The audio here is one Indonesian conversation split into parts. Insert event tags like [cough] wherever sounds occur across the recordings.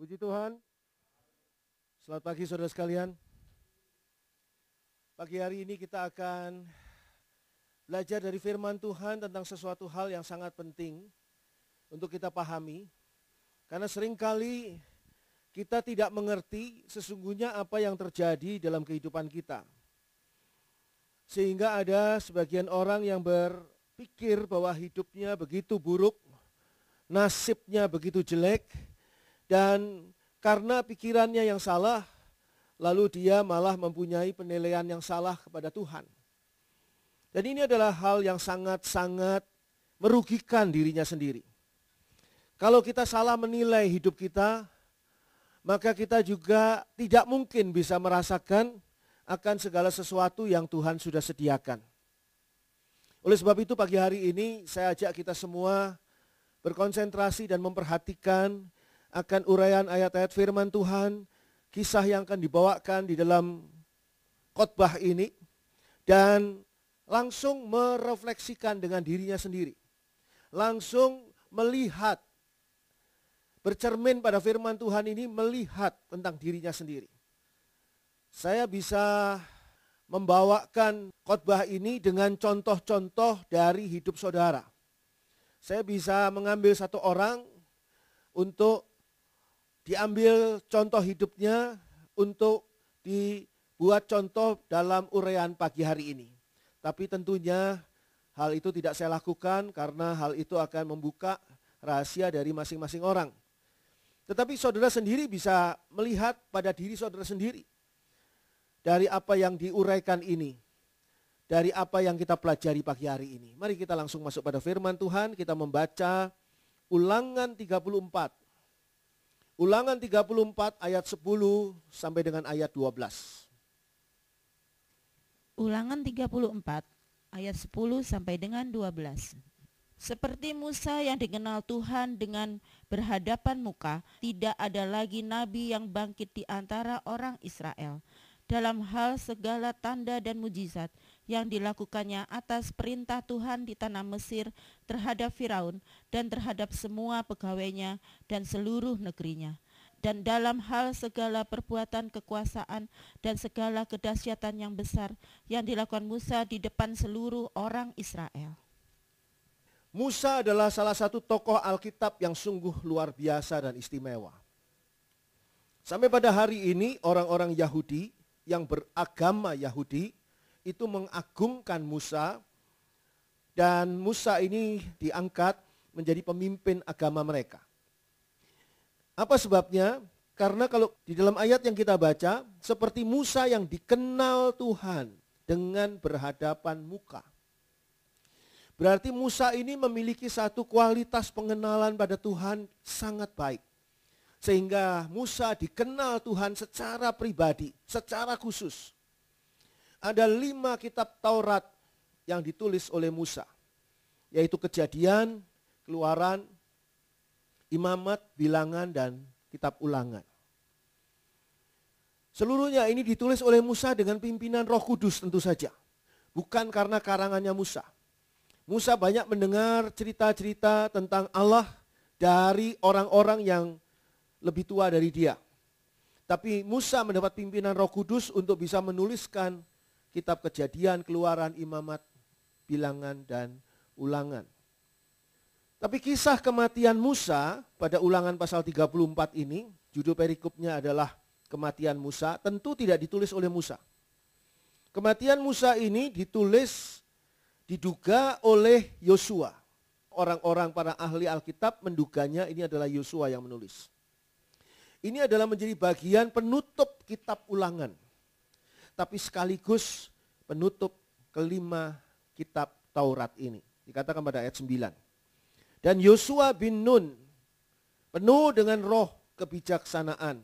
Puji Tuhan. Selamat pagi saudara sekalian. Pagi hari ini kita akan belajar dari firman Tuhan tentang sesuatu hal yang sangat penting untuk kita pahami. Karena seringkali kita tidak mengerti sesungguhnya apa yang terjadi dalam kehidupan kita. Sehingga ada sebagian orang yang berpikir bahwa hidupnya begitu buruk, nasibnya begitu jelek, dan karena pikirannya yang salah, lalu dia malah mempunyai penilaian yang salah kepada Tuhan. Dan ini adalah hal yang sangat-sangat merugikan dirinya sendiri. Kalau kita salah menilai hidup kita, maka kita juga tidak mungkin bisa merasakan akan segala sesuatu yang Tuhan sudah sediakan. Oleh sebab itu pagi hari ini saya ajak kita semua berkonsentrasi dan memperhatikan akan uraian ayat-ayat firman Tuhan, kisah yang akan dibawakan di dalam khotbah ini dan langsung merefleksikan dengan dirinya sendiri. Langsung melihat bercermin pada firman Tuhan ini melihat tentang dirinya sendiri. Saya bisa membawakan khotbah ini dengan contoh-contoh dari hidup saudara. Saya bisa mengambil satu orang untuk diambil contoh hidupnya untuk dibuat contoh dalam urean pagi hari ini. Tapi tentunya hal itu tidak saya lakukan karena hal itu akan membuka rahasia dari masing-masing orang. Tetapi saudara sendiri bisa melihat pada diri saudara sendiri dari apa yang diuraikan ini, dari apa yang kita pelajari pagi hari ini. Mari kita langsung masuk pada firman Tuhan, kita membaca ulangan 34 Ulangan 34 ayat 10 sampai dengan ayat 12. Ulangan 34 ayat 10 sampai dengan 12. Seperti Musa yang dikenal Tuhan dengan berhadapan muka, tidak ada lagi nabi yang bangkit di antara orang Israel dalam hal segala tanda dan mujizat yang dilakukannya atas perintah Tuhan di tanah Mesir terhadap Firaun dan terhadap semua pegawainya dan seluruh negerinya. Dan dalam hal segala perbuatan kekuasaan dan segala kedahsyatan yang besar yang dilakukan Musa di depan seluruh orang Israel. Musa adalah salah satu tokoh Alkitab yang sungguh luar biasa dan istimewa. Sampai pada hari ini orang-orang Yahudi yang beragama Yahudi itu mengagungkan Musa dan Musa ini diangkat menjadi pemimpin agama mereka. Apa sebabnya? Karena kalau di dalam ayat yang kita baca, seperti Musa yang dikenal Tuhan dengan berhadapan muka. Berarti Musa ini memiliki satu kualitas pengenalan pada Tuhan sangat baik. Sehingga Musa dikenal Tuhan secara pribadi, secara khusus ada lima kitab Taurat yang ditulis oleh Musa. Yaitu kejadian, keluaran, imamat, bilangan, dan kitab ulangan. Seluruhnya ini ditulis oleh Musa dengan pimpinan roh kudus tentu saja. Bukan karena karangannya Musa. Musa banyak mendengar cerita-cerita tentang Allah dari orang-orang yang lebih tua dari dia. Tapi Musa mendapat pimpinan roh kudus untuk bisa menuliskan kitab kejadian, keluaran, imamat, bilangan, dan ulangan. Tapi kisah kematian Musa pada ulangan pasal 34 ini, judul perikopnya adalah kematian Musa, tentu tidak ditulis oleh Musa. Kematian Musa ini ditulis diduga oleh Yosua. Orang-orang para ahli Alkitab menduganya ini adalah Yosua yang menulis. Ini adalah menjadi bagian penutup kitab ulangan tapi sekaligus penutup kelima kitab Taurat ini. Dikatakan pada ayat 9. Dan Yosua bin Nun penuh dengan roh kebijaksanaan.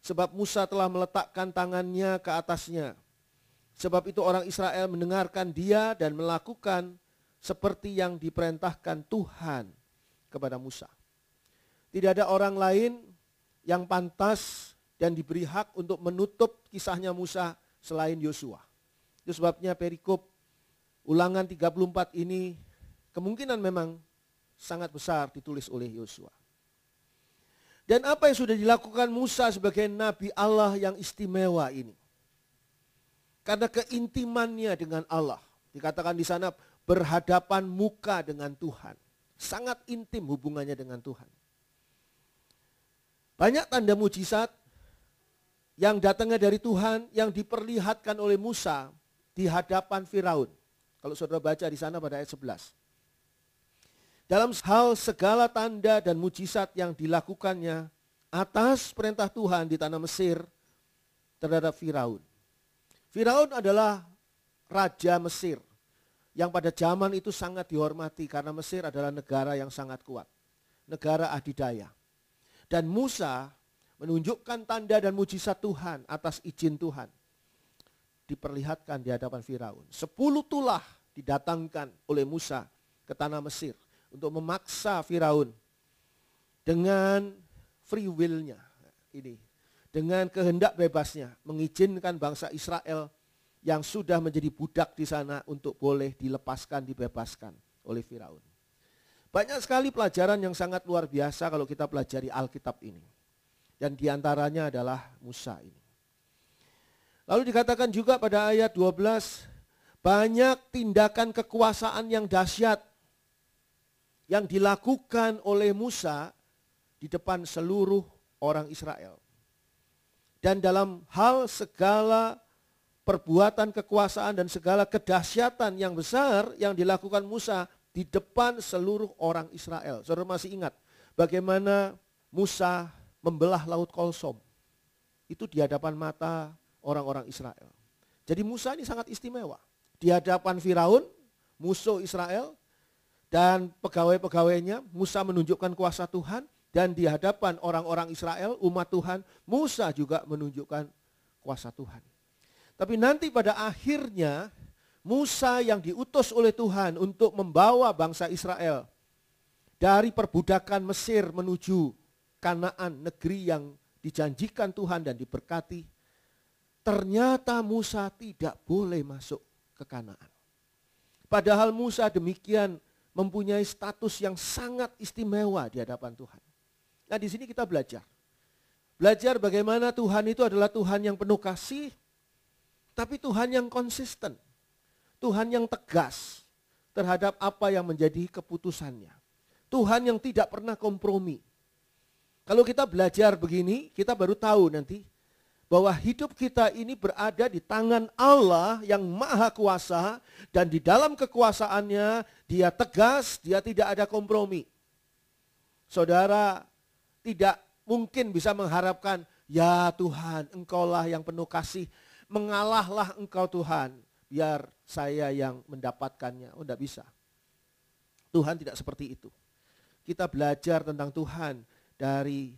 Sebab Musa telah meletakkan tangannya ke atasnya. Sebab itu orang Israel mendengarkan dia dan melakukan seperti yang diperintahkan Tuhan kepada Musa. Tidak ada orang lain yang pantas dan diberi hak untuk menutup kisahnya Musa selain Yosua. Itu sebabnya perikop ulangan 34 ini kemungkinan memang sangat besar ditulis oleh Yosua. Dan apa yang sudah dilakukan Musa sebagai nabi Allah yang istimewa ini? Karena keintimannya dengan Allah. Dikatakan di sana berhadapan muka dengan Tuhan. Sangat intim hubungannya dengan Tuhan. Banyak tanda mujizat yang datangnya dari Tuhan yang diperlihatkan oleh Musa di hadapan Firaun. Kalau saudara baca di sana pada ayat 11. Dalam hal segala tanda dan mujizat yang dilakukannya atas perintah Tuhan di tanah Mesir terhadap Firaun. Firaun adalah raja Mesir yang pada zaman itu sangat dihormati karena Mesir adalah negara yang sangat kuat, negara adidaya. Dan Musa menunjukkan tanda dan mujizat Tuhan atas izin Tuhan. Diperlihatkan di hadapan Firaun. Sepuluh tulah didatangkan oleh Musa ke tanah Mesir untuk memaksa Firaun dengan free will-nya ini. Dengan kehendak bebasnya mengizinkan bangsa Israel yang sudah menjadi budak di sana untuk boleh dilepaskan, dibebaskan oleh Firaun. Banyak sekali pelajaran yang sangat luar biasa kalau kita pelajari Alkitab ini. Dan diantaranya adalah Musa ini. Lalu dikatakan juga pada ayat 12, banyak tindakan kekuasaan yang dahsyat yang dilakukan oleh Musa di depan seluruh orang Israel. Dan dalam hal segala perbuatan kekuasaan dan segala kedahsyatan yang besar yang dilakukan Musa di depan seluruh orang Israel. Saudara masih ingat bagaimana Musa membelah laut Kolsom. Itu di hadapan mata orang-orang Israel. Jadi Musa ini sangat istimewa. Di hadapan Firaun, musuh Israel, dan pegawai-pegawainya, Musa menunjukkan kuasa Tuhan, dan di hadapan orang-orang Israel, umat Tuhan, Musa juga menunjukkan kuasa Tuhan. Tapi nanti pada akhirnya, Musa yang diutus oleh Tuhan untuk membawa bangsa Israel dari perbudakan Mesir menuju Kanaan, negeri yang dijanjikan Tuhan dan diberkati, ternyata Musa tidak boleh masuk ke Kanaan. Padahal Musa demikian mempunyai status yang sangat istimewa di hadapan Tuhan. Nah, di sini kita belajar. Belajar bagaimana Tuhan itu adalah Tuhan yang penuh kasih, tapi Tuhan yang konsisten. Tuhan yang tegas terhadap apa yang menjadi keputusannya. Tuhan yang tidak pernah kompromi. Kalau kita belajar begini, kita baru tahu nanti bahwa hidup kita ini berada di tangan Allah yang maha kuasa dan di dalam kekuasaannya dia tegas, dia tidak ada kompromi. Saudara tidak mungkin bisa mengharapkan, ya Tuhan engkaulah yang penuh kasih, mengalahlah engkau Tuhan, biar saya yang mendapatkannya. Oh tidak bisa. Tuhan tidak seperti itu. Kita belajar tentang Tuhan, dari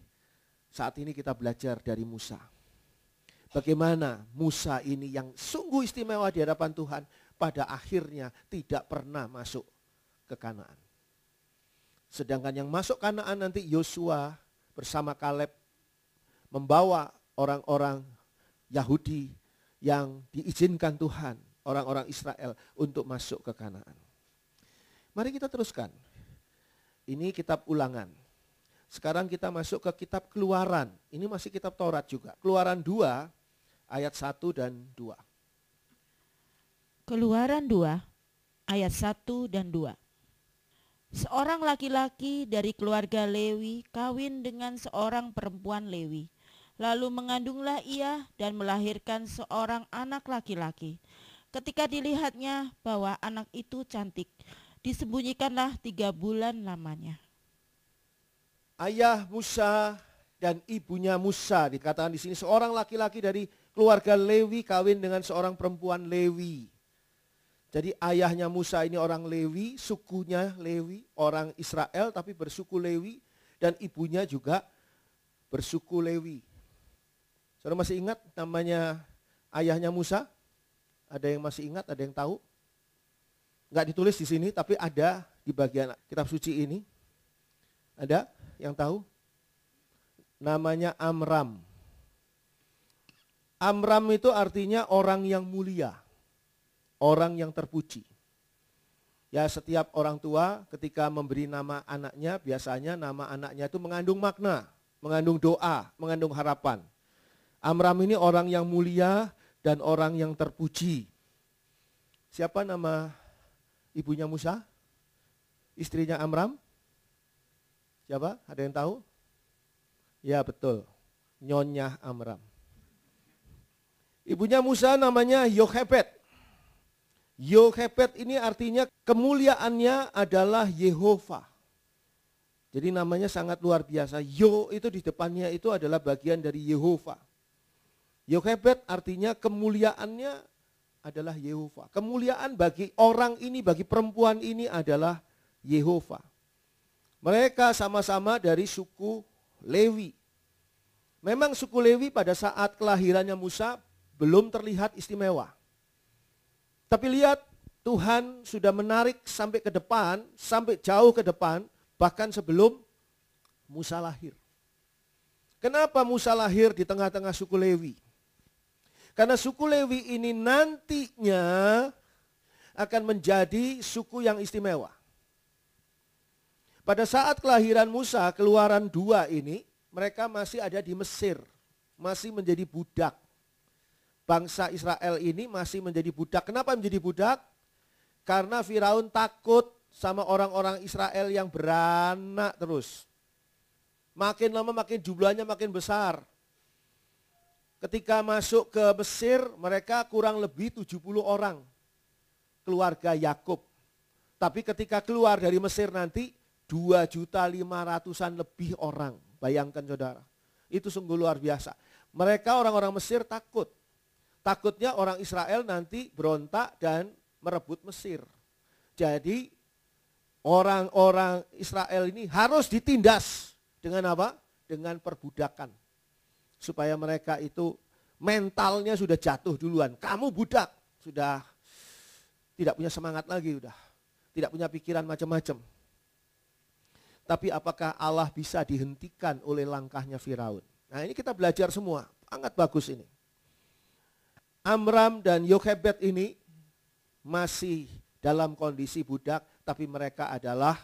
saat ini kita belajar dari Musa. Bagaimana Musa ini yang sungguh istimewa di hadapan Tuhan pada akhirnya tidak pernah masuk ke Kanaan. Sedangkan yang masuk Kanaan nanti Yosua bersama Kaleb membawa orang-orang Yahudi yang diizinkan Tuhan, orang-orang Israel untuk masuk ke Kanaan. Mari kita teruskan. Ini kitab Ulangan sekarang kita masuk ke kitab Keluaran. Ini masih kitab Taurat juga. Keluaran 2 ayat 1 dan 2. Keluaran 2 ayat 1 dan 2. Seorang laki-laki dari keluarga Lewi kawin dengan seorang perempuan Lewi. Lalu mengandunglah ia dan melahirkan seorang anak laki-laki. Ketika dilihatnya bahwa anak itu cantik, disembunyikanlah tiga bulan lamanya ayah Musa dan ibunya Musa. Dikatakan di sini seorang laki-laki dari keluarga Lewi kawin dengan seorang perempuan Lewi. Jadi ayahnya Musa ini orang Lewi, sukunya Lewi, orang Israel tapi bersuku Lewi dan ibunya juga bersuku Lewi. Saudara masih ingat namanya ayahnya Musa? Ada yang masih ingat, ada yang tahu? Enggak ditulis di sini tapi ada di bagian kitab suci ini. Ada? yang tahu? Namanya Amram. Amram itu artinya orang yang mulia, orang yang terpuji. Ya setiap orang tua ketika memberi nama anaknya, biasanya nama anaknya itu mengandung makna, mengandung doa, mengandung harapan. Amram ini orang yang mulia dan orang yang terpuji. Siapa nama ibunya Musa? Istrinya Amram? Siapa? Ada yang tahu? Ya betul. Nyonya Amram. Ibunya Musa namanya Yohepet. Yohepet ini artinya kemuliaannya adalah Yehova. Jadi namanya sangat luar biasa. Yo itu di depannya itu adalah bagian dari Yehova. Yohepet artinya kemuliaannya adalah Yehova. Kemuliaan bagi orang ini, bagi perempuan ini adalah Yehova. Mereka sama-sama dari suku Lewi. Memang suku Lewi pada saat kelahirannya Musa belum terlihat istimewa. Tapi lihat Tuhan sudah menarik sampai ke depan, sampai jauh ke depan, bahkan sebelum Musa lahir. Kenapa Musa lahir di tengah-tengah suku Lewi? Karena suku Lewi ini nantinya akan menjadi suku yang istimewa. Pada saat kelahiran Musa, keluaran dua ini, mereka masih ada di Mesir, masih menjadi budak. Bangsa Israel ini masih menjadi budak. Kenapa menjadi budak? Karena Firaun takut sama orang-orang Israel yang beranak terus. Makin lama makin jumlahnya makin besar. Ketika masuk ke Mesir, mereka kurang lebih 70 orang keluarga Yakub. Tapi ketika keluar dari Mesir nanti, dua juta lima ratusan lebih orang. Bayangkan saudara. Itu sungguh luar biasa. Mereka orang-orang Mesir takut. Takutnya orang Israel nanti berontak dan merebut Mesir. Jadi orang-orang Israel ini harus ditindas dengan apa? Dengan perbudakan. Supaya mereka itu mentalnya sudah jatuh duluan. Kamu budak, sudah tidak punya semangat lagi, sudah tidak punya pikiran macam-macam tapi apakah Allah bisa dihentikan oleh langkahnya Firaun? Nah ini kita belajar semua, sangat bagus ini. Amram dan Yochebed ini masih dalam kondisi budak, tapi mereka adalah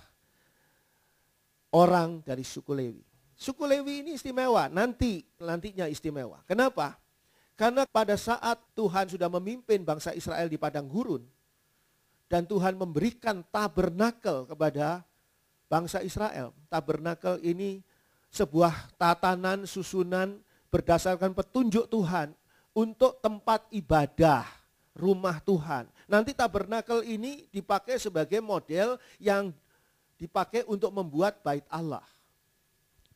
orang dari suku Lewi. Suku Lewi ini istimewa, nanti nantinya istimewa. Kenapa? Karena pada saat Tuhan sudah memimpin bangsa Israel di padang gurun dan Tuhan memberikan tabernakel kepada bangsa Israel. Tabernakel ini sebuah tatanan, susunan berdasarkan petunjuk Tuhan untuk tempat ibadah, rumah Tuhan. Nanti tabernakel ini dipakai sebagai model yang dipakai untuk membuat bait Allah.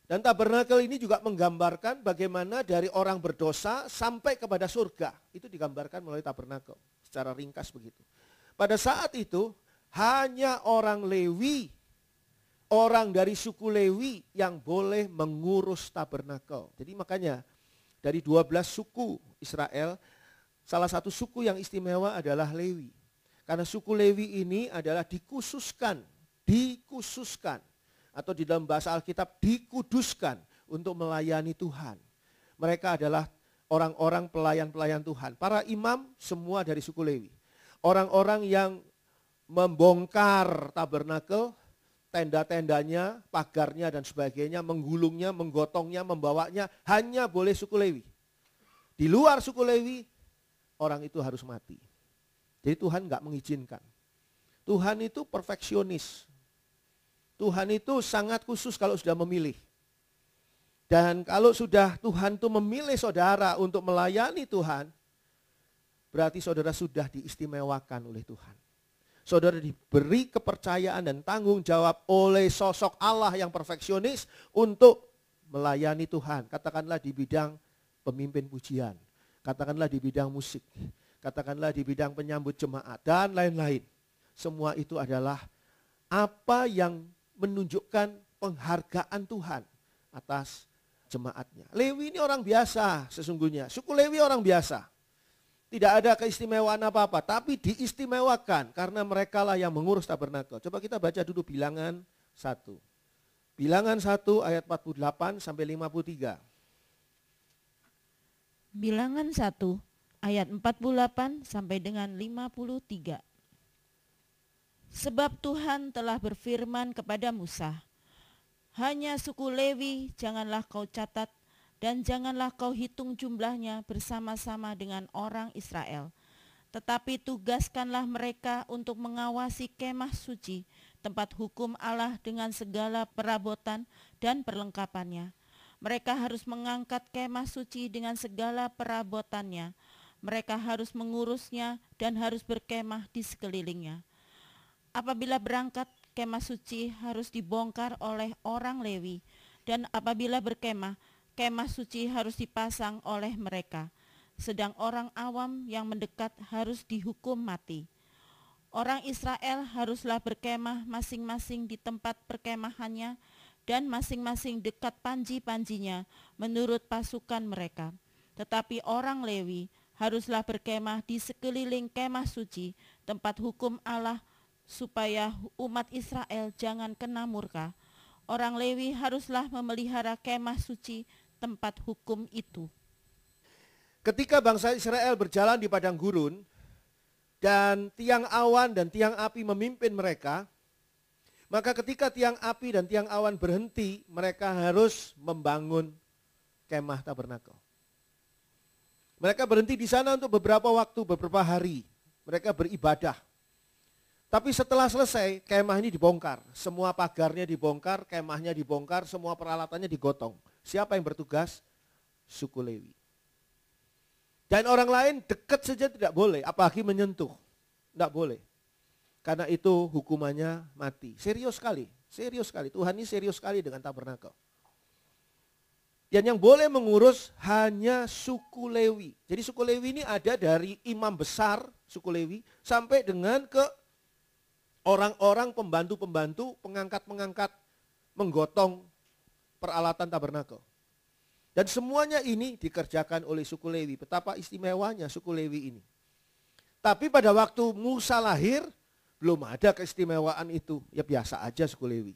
Dan tabernakel ini juga menggambarkan bagaimana dari orang berdosa sampai kepada surga. Itu digambarkan melalui tabernakel secara ringkas begitu. Pada saat itu hanya orang Lewi orang dari suku Lewi yang boleh mengurus tabernakel. Jadi makanya dari 12 suku Israel, salah satu suku yang istimewa adalah Lewi. Karena suku Lewi ini adalah dikhususkan, dikhususkan atau di dalam bahasa Alkitab dikuduskan untuk melayani Tuhan. Mereka adalah orang-orang pelayan-pelayan Tuhan. Para imam semua dari suku Lewi. Orang-orang yang membongkar tabernakel tenda-tendanya, pagarnya dan sebagainya, menggulungnya, menggotongnya, membawanya, hanya boleh suku Lewi. Di luar suku Lewi, orang itu harus mati. Jadi Tuhan nggak mengizinkan. Tuhan itu perfeksionis. Tuhan itu sangat khusus kalau sudah memilih. Dan kalau sudah Tuhan itu memilih saudara untuk melayani Tuhan, berarti saudara sudah diistimewakan oleh Tuhan. Saudara diberi kepercayaan dan tanggung jawab oleh sosok Allah yang perfeksionis untuk melayani Tuhan. Katakanlah di bidang pemimpin pujian, katakanlah di bidang musik, katakanlah di bidang penyambut jemaat dan lain-lain. Semua itu adalah apa yang menunjukkan penghargaan Tuhan atas jemaatnya. Lewi ini orang biasa sesungguhnya. Suku Lewi orang biasa. Tidak ada keistimewaan apa-apa, tapi diistimewakan karena merekalah yang mengurus tabernakel. Coba kita baca dulu bilangan 1. Bilangan 1 ayat 48 sampai 53. Bilangan 1 ayat 48 sampai dengan 53. Sebab Tuhan telah berfirman kepada Musa, hanya suku Lewi janganlah kau catat dan janganlah kau hitung jumlahnya bersama-sama dengan orang Israel. Tetapi tugaskanlah mereka untuk mengawasi kemah suci, tempat hukum Allah dengan segala perabotan dan perlengkapannya. Mereka harus mengangkat kemah suci dengan segala perabotannya. Mereka harus mengurusnya dan harus berkemah di sekelilingnya. Apabila berangkat, kemah suci harus dibongkar oleh orang Lewi, dan apabila berkemah, kemah suci harus dipasang oleh mereka, sedang orang awam yang mendekat harus dihukum mati. Orang Israel haruslah berkemah masing-masing di tempat perkemahannya dan masing-masing dekat panji-panjinya menurut pasukan mereka. Tetapi orang Lewi haruslah berkemah di sekeliling kemah suci, tempat hukum Allah, supaya umat Israel jangan kena murka. Orang Lewi haruslah memelihara kemah suci tempat hukum itu. Ketika bangsa Israel berjalan di padang gurun dan tiang awan dan tiang api memimpin mereka, maka ketika tiang api dan tiang awan berhenti, mereka harus membangun kemah tabernakel. Mereka berhenti di sana untuk beberapa waktu, beberapa hari. Mereka beribadah. Tapi setelah selesai, kemah ini dibongkar. Semua pagarnya dibongkar, kemahnya dibongkar, semua peralatannya digotong. Siapa yang bertugas? Suku Lewi. Dan orang lain dekat saja tidak boleh, apalagi menyentuh. Tidak boleh. Karena itu hukumannya mati. Serius sekali, serius sekali. Tuhan ini serius sekali dengan tabernakel. Dan yang boleh mengurus hanya suku Lewi. Jadi suku Lewi ini ada dari imam besar suku Lewi sampai dengan ke orang-orang pembantu-pembantu, pengangkat-pengangkat, menggotong peralatan tabernakel. Dan semuanya ini dikerjakan oleh suku Lewi. Betapa istimewanya suku Lewi ini. Tapi pada waktu Musa lahir, belum ada keistimewaan itu. Ya biasa aja suku Lewi.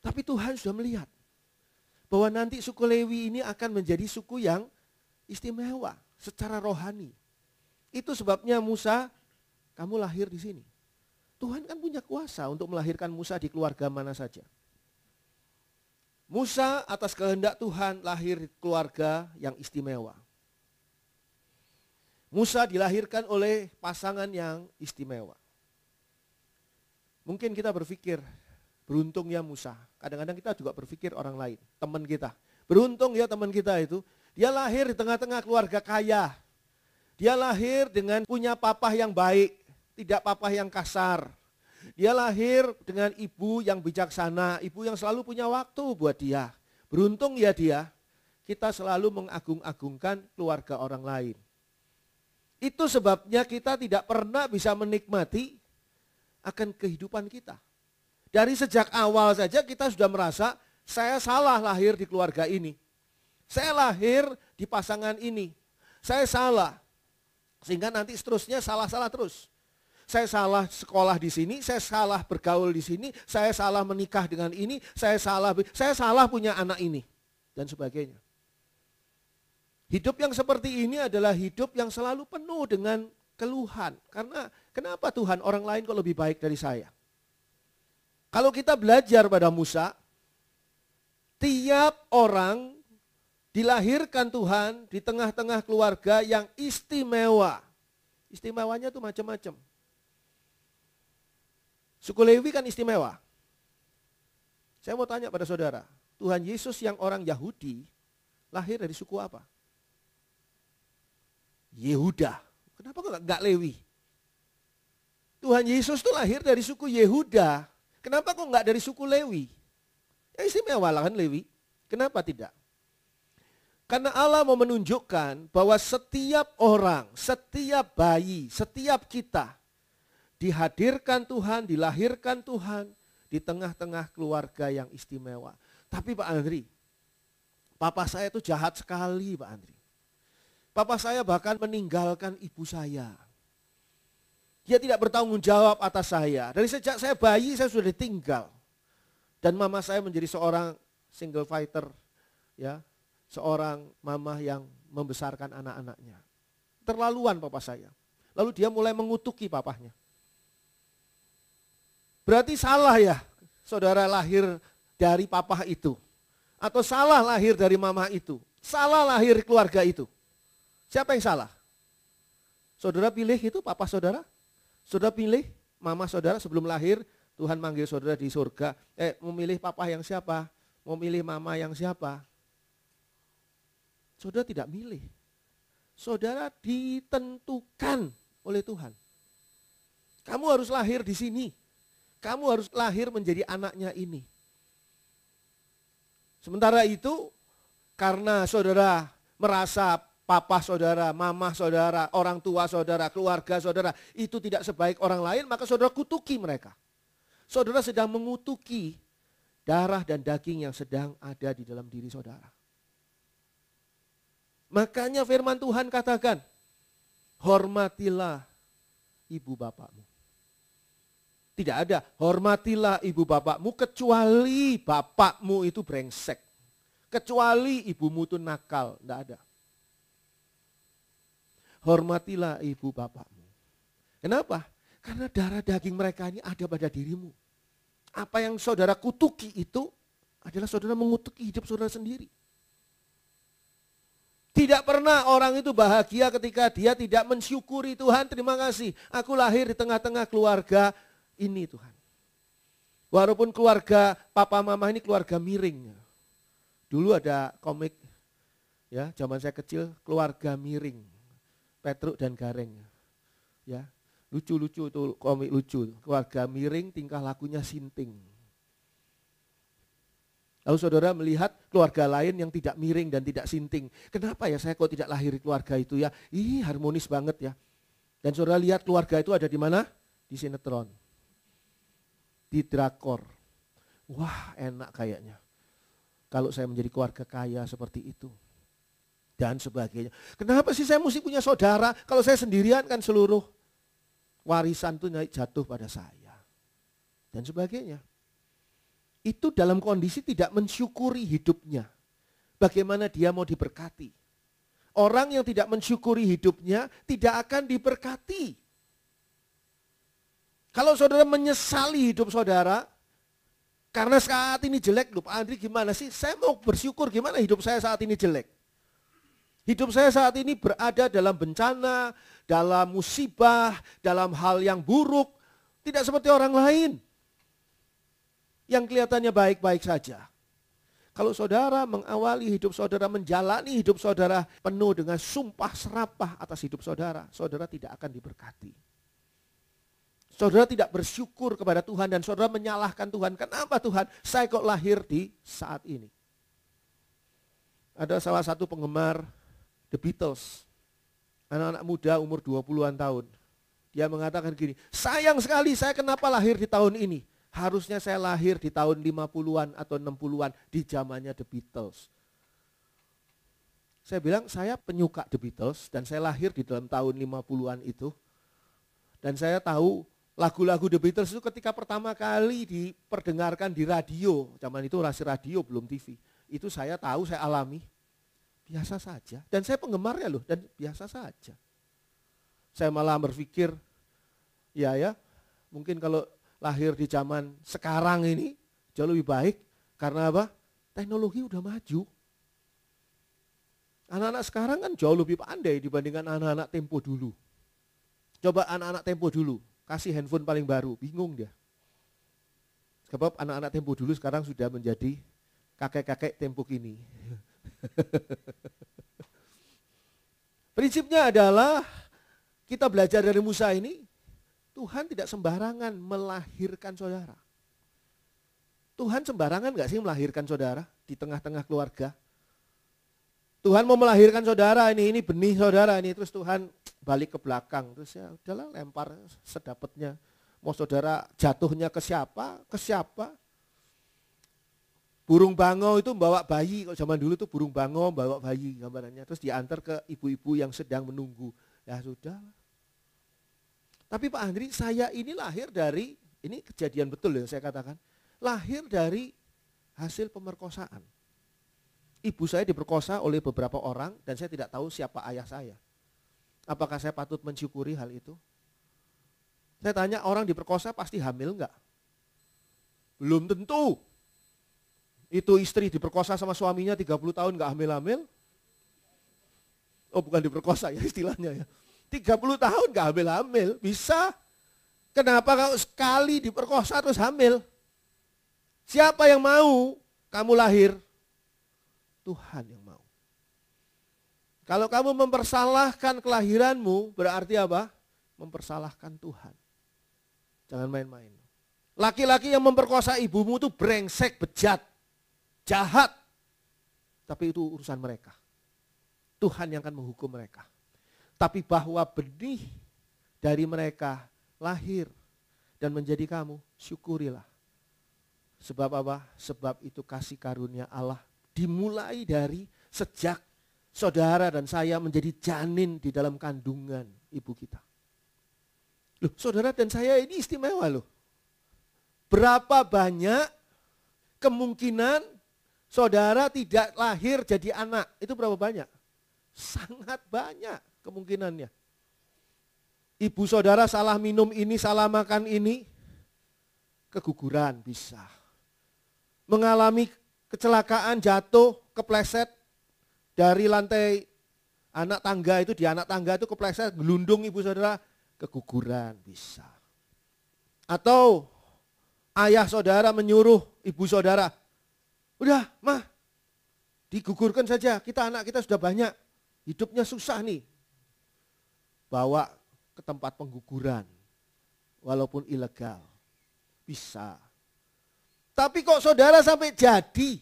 Tapi Tuhan sudah melihat bahwa nanti suku Lewi ini akan menjadi suku yang istimewa secara rohani. Itu sebabnya Musa, kamu lahir di sini. Tuhan kan punya kuasa untuk melahirkan Musa di keluarga mana saja. Musa atas kehendak Tuhan lahir keluarga yang istimewa. Musa dilahirkan oleh pasangan yang istimewa. Mungkin kita berpikir, beruntung ya Musa. Kadang-kadang kita juga berpikir orang lain, teman kita. Beruntung ya teman kita itu. Dia lahir di tengah-tengah keluarga kaya. Dia lahir dengan punya papah yang baik, tidak papah yang kasar. Dia lahir dengan ibu yang bijaksana, ibu yang selalu punya waktu buat dia. Beruntung ya dia, kita selalu mengagung-agungkan keluarga orang lain. Itu sebabnya kita tidak pernah bisa menikmati akan kehidupan kita. Dari sejak awal saja kita sudah merasa saya salah lahir di keluarga ini. Saya lahir di pasangan ini. Saya salah. Sehingga nanti seterusnya salah-salah terus. Saya salah sekolah di sini, saya salah bergaul di sini, saya salah menikah dengan ini, saya salah saya salah punya anak ini dan sebagainya. Hidup yang seperti ini adalah hidup yang selalu penuh dengan keluhan. Karena kenapa Tuhan orang lain kok lebih baik dari saya? Kalau kita belajar pada Musa, tiap orang dilahirkan Tuhan di tengah-tengah keluarga yang istimewa. Istimewanya itu macam-macam. Suku Lewi kan istimewa. Saya mau tanya pada saudara, Tuhan Yesus yang orang Yahudi lahir dari suku apa? Yehuda. Kenapa kok nggak Lewi? Tuhan Yesus tuh lahir dari suku Yehuda. Kenapa kok nggak dari suku Lewi? Ya istimewa lah kan Lewi. Kenapa tidak? Karena Allah mau menunjukkan bahwa setiap orang, setiap bayi, setiap kita dihadirkan Tuhan, dilahirkan Tuhan di tengah-tengah keluarga yang istimewa. Tapi Pak Andri, papa saya itu jahat sekali Pak Andri. Papa saya bahkan meninggalkan ibu saya. Dia tidak bertanggung jawab atas saya. Dari sejak saya bayi saya sudah ditinggal. Dan mama saya menjadi seorang single fighter, ya, seorang mama yang membesarkan anak-anaknya. Terlaluan papa saya. Lalu dia mulai mengutuki papahnya. Berarti salah ya saudara lahir dari papa itu. Atau salah lahir dari mama itu. Salah lahir keluarga itu. Siapa yang salah? Saudara pilih itu papa saudara? Saudara pilih mama saudara sebelum lahir Tuhan manggil saudara di surga. Eh, memilih papa yang siapa? Memilih mama yang siapa? Saudara tidak milih. Saudara ditentukan oleh Tuhan. Kamu harus lahir di sini kamu harus lahir menjadi anaknya ini. Sementara itu, karena saudara merasa papa saudara, mama saudara, orang tua saudara, keluarga saudara, itu tidak sebaik orang lain, maka saudara kutuki mereka. Saudara sedang mengutuki darah dan daging yang sedang ada di dalam diri saudara. Makanya firman Tuhan katakan, hormatilah ibu bapakmu. Tidak ada. Hormatilah ibu bapakmu kecuali bapakmu itu brengsek. Kecuali ibumu itu nakal. Tidak ada. Hormatilah ibu bapakmu. Kenapa? Karena darah daging mereka ini ada pada dirimu. Apa yang saudara kutuki itu adalah saudara mengutuki hidup saudara sendiri. Tidak pernah orang itu bahagia ketika dia tidak mensyukuri Tuhan. Terima kasih, aku lahir di tengah-tengah keluarga ini Tuhan. Walaupun keluarga papa mama ini keluarga miring. Dulu ada komik ya, zaman saya kecil keluarga miring. Petruk dan Gareng. Ya, lucu-lucu itu komik lucu. Keluarga miring tingkah lakunya sinting. Lalu saudara melihat keluarga lain yang tidak miring dan tidak sinting. Kenapa ya saya kok tidak lahir di keluarga itu ya? Ih harmonis banget ya. Dan saudara lihat keluarga itu ada di mana? Di sinetron di drakor. Wah enak kayaknya. Kalau saya menjadi keluarga kaya seperti itu. Dan sebagainya. Kenapa sih saya mesti punya saudara? Kalau saya sendirian kan seluruh warisan itu naik jatuh pada saya. Dan sebagainya. Itu dalam kondisi tidak mensyukuri hidupnya. Bagaimana dia mau diberkati. Orang yang tidak mensyukuri hidupnya tidak akan diberkati. Kalau saudara menyesali hidup saudara, karena saat ini jelek, loh Andri gimana sih? Saya mau bersyukur gimana hidup saya saat ini jelek. Hidup saya saat ini berada dalam bencana, dalam musibah, dalam hal yang buruk. Tidak seperti orang lain. Yang kelihatannya baik-baik saja. Kalau saudara mengawali hidup saudara, menjalani hidup saudara penuh dengan sumpah serapah atas hidup saudara, saudara tidak akan diberkati. Saudara tidak bersyukur kepada Tuhan dan saudara menyalahkan Tuhan. Kenapa Tuhan? Saya kok lahir di saat ini. Ada salah satu penggemar The Beatles. Anak-anak muda umur 20-an tahun. Dia mengatakan gini, sayang sekali saya kenapa lahir di tahun ini. Harusnya saya lahir di tahun 50-an atau 60-an di zamannya The Beatles. Saya bilang saya penyuka The Beatles dan saya lahir di dalam tahun 50-an itu. Dan saya tahu lagu-lagu The Beatles itu ketika pertama kali diperdengarkan di radio, zaman itu masih radio belum TV, itu saya tahu, saya alami, biasa saja. Dan saya penggemarnya loh, dan biasa saja. Saya malah berpikir, ya ya, mungkin kalau lahir di zaman sekarang ini jauh lebih baik, karena apa? Teknologi udah maju. Anak-anak sekarang kan jauh lebih pandai dibandingkan anak-anak tempo dulu. Coba anak-anak tempo dulu, kasih handphone paling baru, bingung dia. Sebab anak-anak tempo dulu sekarang sudah menjadi kakek-kakek tempo kini. [laughs] Prinsipnya adalah kita belajar dari Musa ini, Tuhan tidak sembarangan melahirkan saudara. Tuhan sembarangan nggak sih melahirkan saudara di tengah-tengah keluarga? Tuhan mau melahirkan saudara ini, ini benih saudara ini, terus Tuhan balik ke belakang, terus ya udahlah lempar sedapatnya. Mau saudara jatuhnya ke siapa, ke siapa. Burung bangau itu membawa bayi, kalau zaman dulu itu burung bangau membawa bayi gambarannya, terus diantar ke ibu-ibu yang sedang menunggu. Ya sudah. Tapi Pak Andri, saya ini lahir dari, ini kejadian betul yang saya katakan, lahir dari hasil pemerkosaan ibu saya diperkosa oleh beberapa orang dan saya tidak tahu siapa ayah saya. Apakah saya patut mensyukuri hal itu? Saya tanya orang diperkosa pasti hamil enggak? Belum tentu. Itu istri diperkosa sama suaminya 30 tahun enggak hamil-hamil. Oh bukan diperkosa ya istilahnya ya. 30 tahun enggak hamil-hamil, bisa. Kenapa kalau sekali diperkosa terus hamil? Siapa yang mau kamu lahir? Tuhan yang mau. Kalau kamu mempersalahkan kelahiranmu, berarti apa? Mempersalahkan Tuhan. Jangan main-main. Laki-laki yang memperkosa ibumu itu brengsek, bejat, jahat. Tapi itu urusan mereka. Tuhan yang akan menghukum mereka. Tapi bahwa benih dari mereka lahir dan menjadi kamu, syukurilah. Sebab apa? Sebab itu kasih karunia Allah dimulai dari sejak saudara dan saya menjadi janin di dalam kandungan ibu kita. Loh, saudara dan saya ini istimewa loh. Berapa banyak kemungkinan saudara tidak lahir jadi anak? Itu berapa banyak? Sangat banyak kemungkinannya. Ibu saudara salah minum ini, salah makan ini, keguguran bisa. Mengalami kecelakaan, jatuh, kepleset dari lantai anak tangga itu, di anak tangga itu kepleset, gelundung ibu saudara, keguguran bisa. Atau ayah saudara menyuruh ibu saudara, udah mah digugurkan saja, kita anak kita sudah banyak, hidupnya susah nih. Bawa ke tempat pengguguran, walaupun ilegal, bisa tapi kok saudara sampai jadi?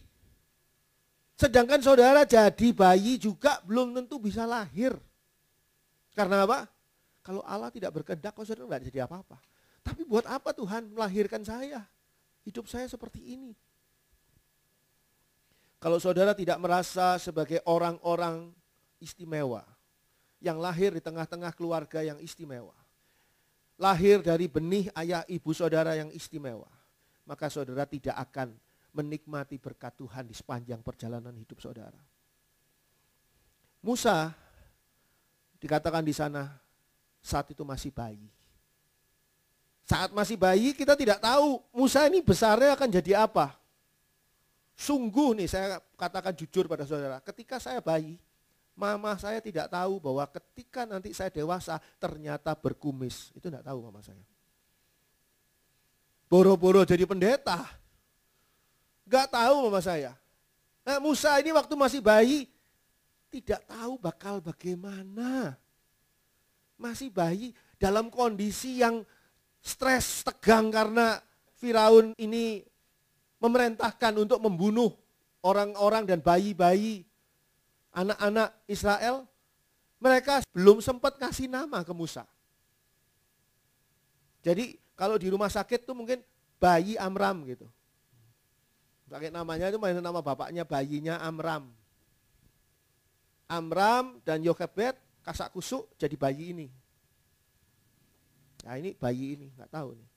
Sedangkan saudara jadi bayi juga belum tentu bisa lahir. Karena apa? Kalau Allah tidak berkehendak, kok saudara tidak jadi apa-apa. Tapi buat apa Tuhan melahirkan saya? Hidup saya seperti ini. Kalau saudara tidak merasa sebagai orang-orang istimewa, yang lahir di tengah-tengah keluarga yang istimewa, lahir dari benih ayah ibu saudara yang istimewa, maka saudara tidak akan menikmati berkat Tuhan di sepanjang perjalanan hidup saudara. Musa dikatakan di sana saat itu masih bayi. Saat masih bayi kita tidak tahu Musa ini besarnya akan jadi apa. Sungguh nih saya katakan jujur pada saudara, ketika saya bayi, mama saya tidak tahu bahwa ketika nanti saya dewasa ternyata berkumis. Itu tidak tahu mama saya boro-boro jadi pendeta. Gak tahu mama saya. Nah, Musa ini waktu masih bayi tidak tahu bakal bagaimana. Masih bayi dalam kondisi yang stres, tegang karena Firaun ini memerintahkan untuk membunuh orang-orang dan bayi-bayi anak-anak Israel. Mereka belum sempat kasih nama ke Musa. Jadi kalau di rumah sakit tuh mungkin bayi Amram gitu. Pakai namanya itu main nama bapaknya, bayinya Amram. Amram dan Yokebet kasak kusuk jadi bayi ini. Nah ini bayi ini, nggak tahu nih.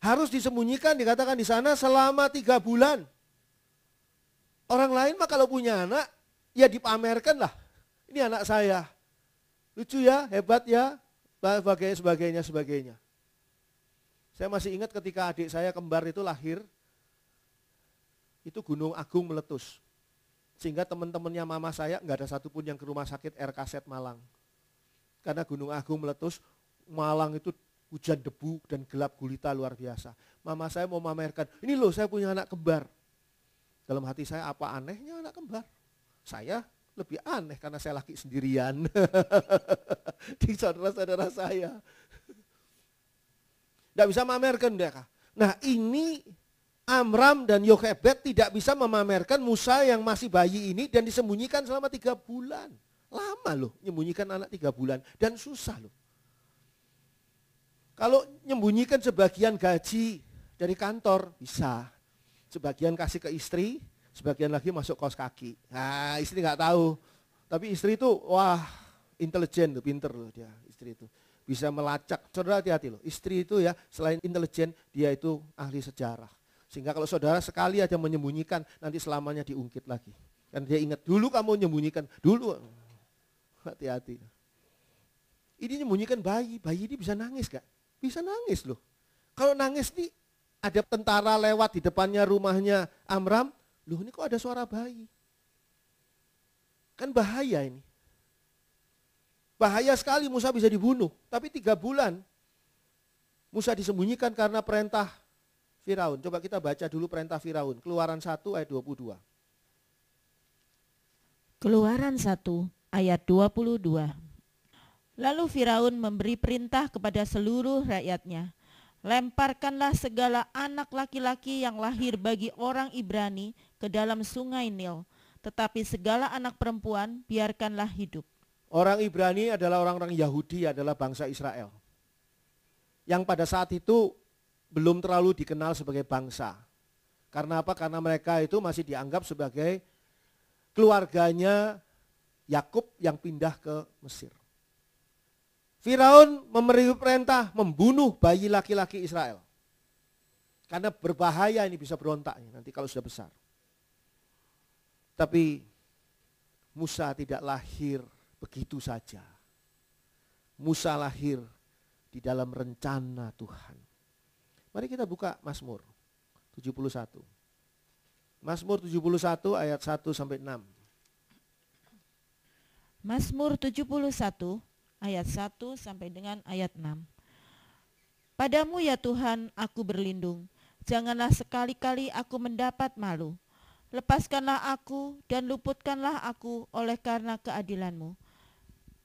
Harus disembunyikan dikatakan di sana selama tiga bulan. Orang lain mah kalau punya anak, ya dipamerkan lah. Ini anak saya. Lucu ya, hebat ya, sebagainya, sebagainya, sebagainya. Saya masih ingat ketika adik saya kembar itu lahir, itu Gunung Agung meletus. Sehingga teman-temannya mama saya nggak ada satupun yang ke rumah sakit Set Malang. Karena Gunung Agung meletus, Malang itu hujan debu dan gelap gulita luar biasa. Mama saya mau memamerkan, ini loh saya punya anak kembar. Dalam hati saya apa anehnya anak kembar? Saya lebih aneh karena saya laki sendirian. [laughs] Di saudara-saudara saya. Tidak bisa memamerkan mereka. Nah ini Amram dan Yochebed tidak bisa memamerkan Musa yang masih bayi ini dan disembunyikan selama tiga bulan. Lama loh menyembunyikan anak tiga bulan dan susah loh. Kalau menyembunyikan sebagian gaji dari kantor bisa. Sebagian kasih ke istri, sebagian lagi masuk kos kaki. Nah istri nggak tahu. Tapi istri itu wah intelijen, pinter loh dia istri itu bisa melacak. Saudara hati-hati loh, istri itu ya selain intelijen, dia itu ahli sejarah. Sehingga kalau saudara sekali aja menyembunyikan, nanti selamanya diungkit lagi. Dan dia ingat, dulu kamu menyembunyikan, dulu. Hati-hati. Ini menyembunyikan bayi, bayi ini bisa nangis gak? Bisa nangis loh. Kalau nangis nih, ada tentara lewat di depannya rumahnya Amram, loh ini kok ada suara bayi? Kan bahaya ini. Bahaya sekali Musa bisa dibunuh. Tapi tiga bulan Musa disembunyikan karena perintah Firaun. Coba kita baca dulu perintah Firaun. Keluaran 1 ayat 22. Keluaran 1 ayat 22. Lalu Firaun memberi perintah kepada seluruh rakyatnya, "Lemparkanlah segala anak laki-laki yang lahir bagi orang Ibrani ke dalam sungai Nil, tetapi segala anak perempuan biarkanlah hidup." Orang Ibrani adalah orang-orang Yahudi, adalah bangsa Israel. Yang pada saat itu belum terlalu dikenal sebagai bangsa. Karena apa? Karena mereka itu masih dianggap sebagai keluarganya Yakub yang pindah ke Mesir. Firaun memberi perintah membunuh bayi laki-laki Israel. Karena berbahaya ini bisa berontak nanti kalau sudah besar. Tapi Musa tidak lahir begitu saja. Musa lahir di dalam rencana Tuhan. Mari kita buka Mazmur 71. Mazmur 71 ayat 1 sampai 6. Mazmur 71 ayat 1 sampai dengan ayat 6. Padamu ya Tuhan aku berlindung, janganlah sekali-kali aku mendapat malu. Lepaskanlah aku dan luputkanlah aku oleh karena keadilanmu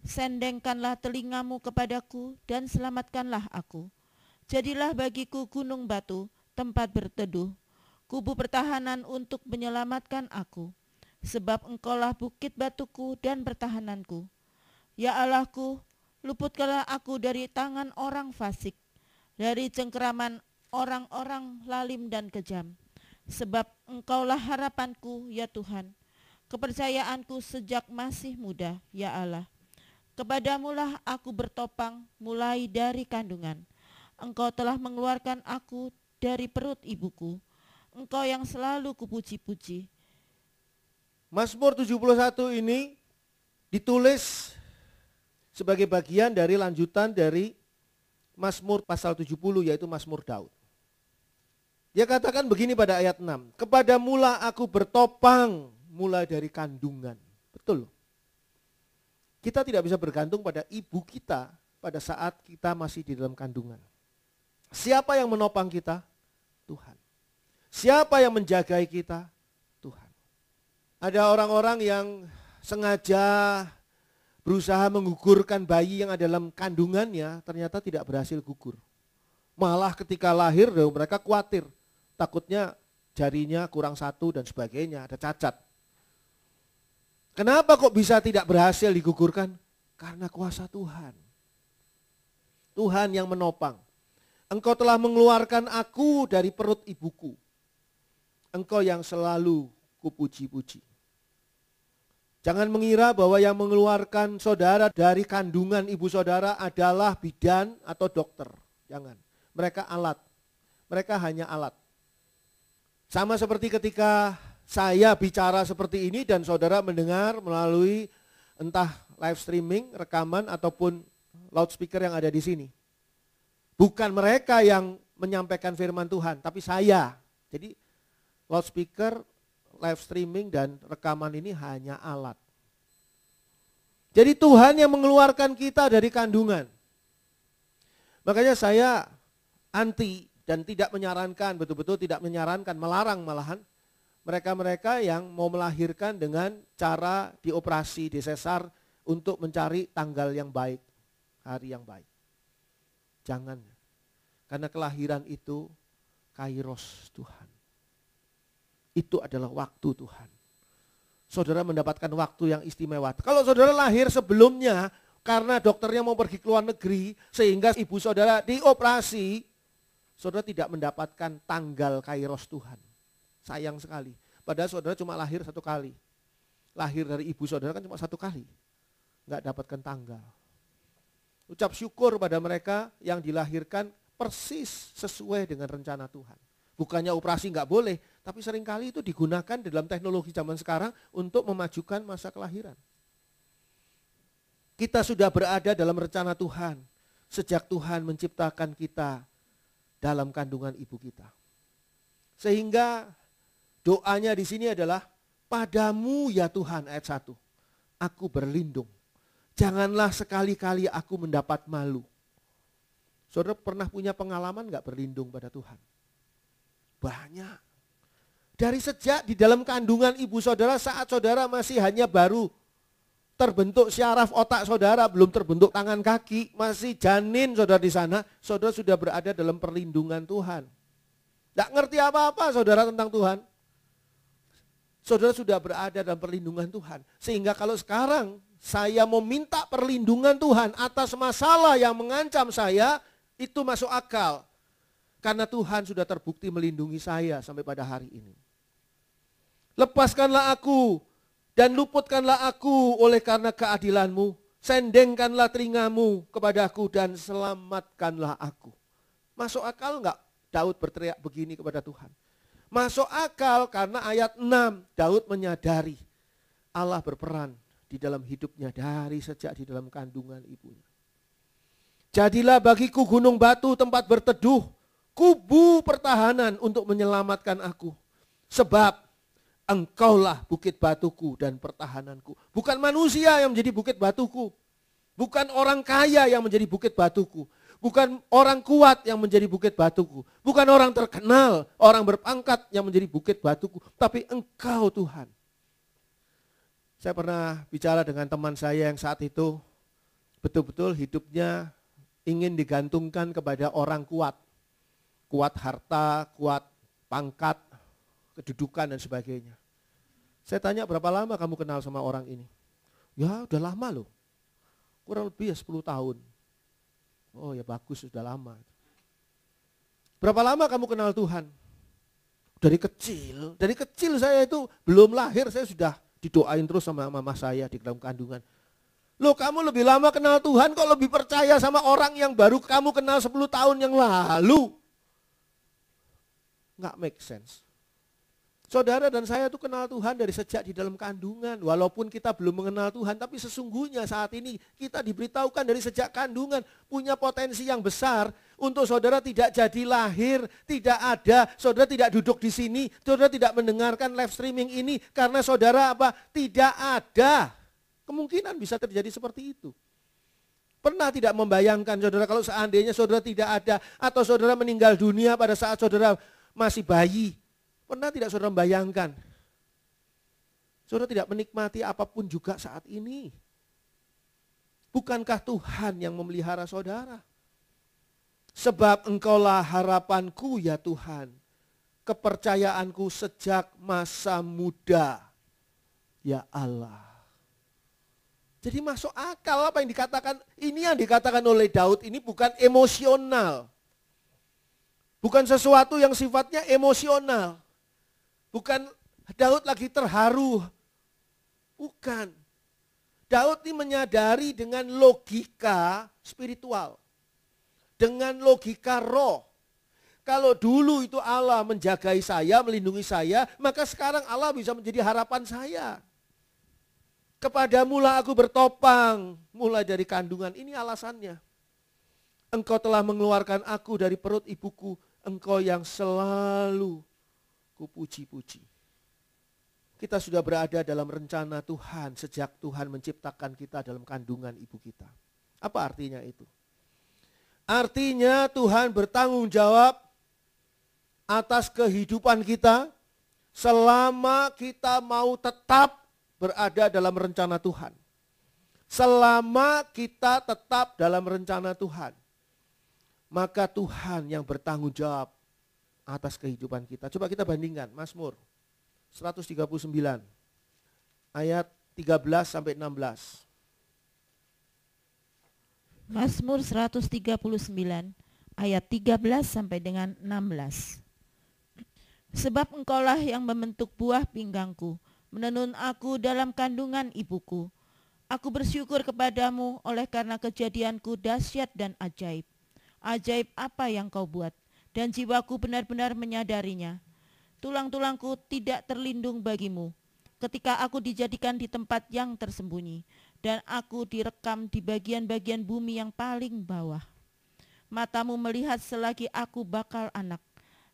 Sendengkanlah telingamu kepadaku dan selamatkanlah aku. Jadilah bagiku gunung batu, tempat berteduh, kubu pertahanan untuk menyelamatkan aku. Sebab engkaulah bukit batuku dan pertahananku. Ya Allahku, luputkanlah aku dari tangan orang fasik, dari cengkeraman orang-orang lalim dan kejam. Sebab engkaulah harapanku, ya Tuhan, kepercayaanku sejak masih muda, ya Allah. Kepadamulah aku bertopang mulai dari kandungan. Engkau telah mengeluarkan aku dari perut ibuku. Engkau yang selalu kupuji-puji. Mazmur 71 ini ditulis sebagai bagian dari lanjutan dari Mazmur pasal 70 yaitu Mazmur Daud. Dia katakan begini pada ayat 6, Kepada mula aku bertopang mulai dari kandungan. Betul. Kita tidak bisa bergantung pada ibu kita pada saat kita masih di dalam kandungan. Siapa yang menopang kita? Tuhan. Siapa yang menjagai kita? Tuhan. Ada orang-orang yang sengaja berusaha menggugurkan bayi yang ada dalam kandungannya, ternyata tidak berhasil gugur. Malah ketika lahir mereka khawatir, takutnya jarinya kurang satu dan sebagainya, ada cacat. Kenapa kok bisa tidak berhasil digugurkan? Karena kuasa Tuhan. Tuhan yang menopang. Engkau telah mengeluarkan aku dari perut ibuku. Engkau yang selalu kupuji-puji. Jangan mengira bahwa yang mengeluarkan saudara dari kandungan ibu saudara adalah bidan atau dokter. Jangan. Mereka alat. Mereka hanya alat. Sama seperti ketika saya bicara seperti ini dan saudara mendengar melalui entah live streaming, rekaman ataupun loudspeaker yang ada di sini. Bukan mereka yang menyampaikan firman Tuhan, tapi saya. Jadi loudspeaker, live streaming dan rekaman ini hanya alat. Jadi Tuhan yang mengeluarkan kita dari kandungan. Makanya saya anti dan tidak menyarankan, betul-betul tidak menyarankan, melarang malahan mereka-mereka yang mau melahirkan dengan cara dioperasi, di sesar untuk mencari tanggal yang baik, hari yang baik. Jangan. Karena kelahiran itu kairos Tuhan. Itu adalah waktu Tuhan. Saudara mendapatkan waktu yang istimewa. Kalau saudara lahir sebelumnya karena dokternya mau pergi ke luar negeri sehingga ibu saudara dioperasi, saudara tidak mendapatkan tanggal kairos Tuhan. Sayang sekali. Padahal saudara cuma lahir satu kali. Lahir dari ibu saudara kan cuma satu kali. Enggak dapatkan tanggal. Ucap syukur pada mereka yang dilahirkan persis sesuai dengan rencana Tuhan. Bukannya operasi enggak boleh, tapi seringkali itu digunakan dalam teknologi zaman sekarang untuk memajukan masa kelahiran. Kita sudah berada dalam rencana Tuhan sejak Tuhan menciptakan kita dalam kandungan ibu kita. Sehingga Doanya di sini adalah padamu ya Tuhan ayat 1. Aku berlindung. Janganlah sekali-kali aku mendapat malu. Saudara pernah punya pengalaman nggak berlindung pada Tuhan? Banyak. Dari sejak di dalam kandungan ibu saudara saat saudara masih hanya baru terbentuk syaraf otak saudara, belum terbentuk tangan kaki, masih janin saudara di sana, saudara sudah berada dalam perlindungan Tuhan. Tidak ngerti apa-apa saudara tentang Tuhan saudara sudah berada dalam perlindungan Tuhan. Sehingga kalau sekarang saya mau minta perlindungan Tuhan atas masalah yang mengancam saya, itu masuk akal. Karena Tuhan sudah terbukti melindungi saya sampai pada hari ini. Lepaskanlah aku dan luputkanlah aku oleh karena keadilanmu. Sendengkanlah teringamu kepadaku dan selamatkanlah aku. Masuk akal enggak Daud berteriak begini kepada Tuhan? Masuk akal karena ayat 6 Daud menyadari Allah berperan di dalam hidupnya dari sejak di dalam kandungan ibunya. Jadilah bagiku gunung batu tempat berteduh, kubu pertahanan untuk menyelamatkan aku. Sebab engkaulah bukit batuku dan pertahananku. Bukan manusia yang menjadi bukit batuku. Bukan orang kaya yang menjadi bukit batuku. Bukan orang kuat yang menjadi bukit batuku. Bukan orang terkenal, orang berpangkat yang menjadi bukit batuku. Tapi engkau Tuhan. Saya pernah bicara dengan teman saya yang saat itu betul-betul hidupnya ingin digantungkan kepada orang kuat. Kuat harta, kuat pangkat, kedudukan dan sebagainya. Saya tanya berapa lama kamu kenal sama orang ini? Ya udah lama loh. Kurang lebih ya 10 tahun. Oh ya bagus, sudah lama. Berapa lama kamu kenal Tuhan? Dari kecil, dari kecil saya itu belum lahir, saya sudah didoain terus sama mama saya di dalam kandungan. Loh kamu lebih lama kenal Tuhan kok lebih percaya sama orang yang baru kamu kenal 10 tahun yang lalu. Enggak make sense. Saudara dan saya itu kenal Tuhan dari sejak di dalam kandungan. Walaupun kita belum mengenal Tuhan, tapi sesungguhnya saat ini kita diberitahukan dari sejak kandungan punya potensi yang besar untuk saudara tidak jadi lahir, tidak ada, saudara tidak duduk di sini, saudara tidak mendengarkan live streaming ini karena saudara apa? Tidak ada. Kemungkinan bisa terjadi seperti itu. Pernah tidak membayangkan saudara kalau seandainya saudara tidak ada atau saudara meninggal dunia pada saat saudara masih bayi, Pernah tidak saudara membayangkan? Saudara tidak menikmati apapun juga saat ini. Bukankah Tuhan yang memelihara saudara? Sebab engkaulah harapanku ya Tuhan. Kepercayaanku sejak masa muda. Ya Allah. Jadi masuk akal apa yang dikatakan. Ini yang dikatakan oleh Daud ini bukan emosional. Bukan sesuatu yang sifatnya emosional. Bukan Daud lagi terharu. Bukan. Daud ini menyadari dengan logika spiritual. Dengan logika roh. Kalau dulu itu Allah menjagai saya, melindungi saya, maka sekarang Allah bisa menjadi harapan saya. Kepadamu lah aku bertopang, mulai dari kandungan. Ini alasannya. Engkau telah mengeluarkan aku dari perut ibuku, engkau yang selalu kupuji-puji. Kita sudah berada dalam rencana Tuhan sejak Tuhan menciptakan kita dalam kandungan ibu kita. Apa artinya itu? Artinya Tuhan bertanggung jawab atas kehidupan kita selama kita mau tetap berada dalam rencana Tuhan. Selama kita tetap dalam rencana Tuhan, maka Tuhan yang bertanggung jawab atas kehidupan kita. Coba kita bandingkan Mazmur 139 ayat 13 sampai 16. Mazmur 139 ayat 13 sampai dengan 16. Sebab engkaulah yang membentuk buah pinggangku, menenun aku dalam kandungan ibuku. Aku bersyukur kepadamu oleh karena kejadianku dahsyat dan ajaib. Ajaib apa yang kau buat? dan jiwaku benar-benar menyadarinya. Tulang-tulangku tidak terlindung bagimu ketika aku dijadikan di tempat yang tersembunyi dan aku direkam di bagian-bagian bumi yang paling bawah. Matamu melihat selagi aku bakal anak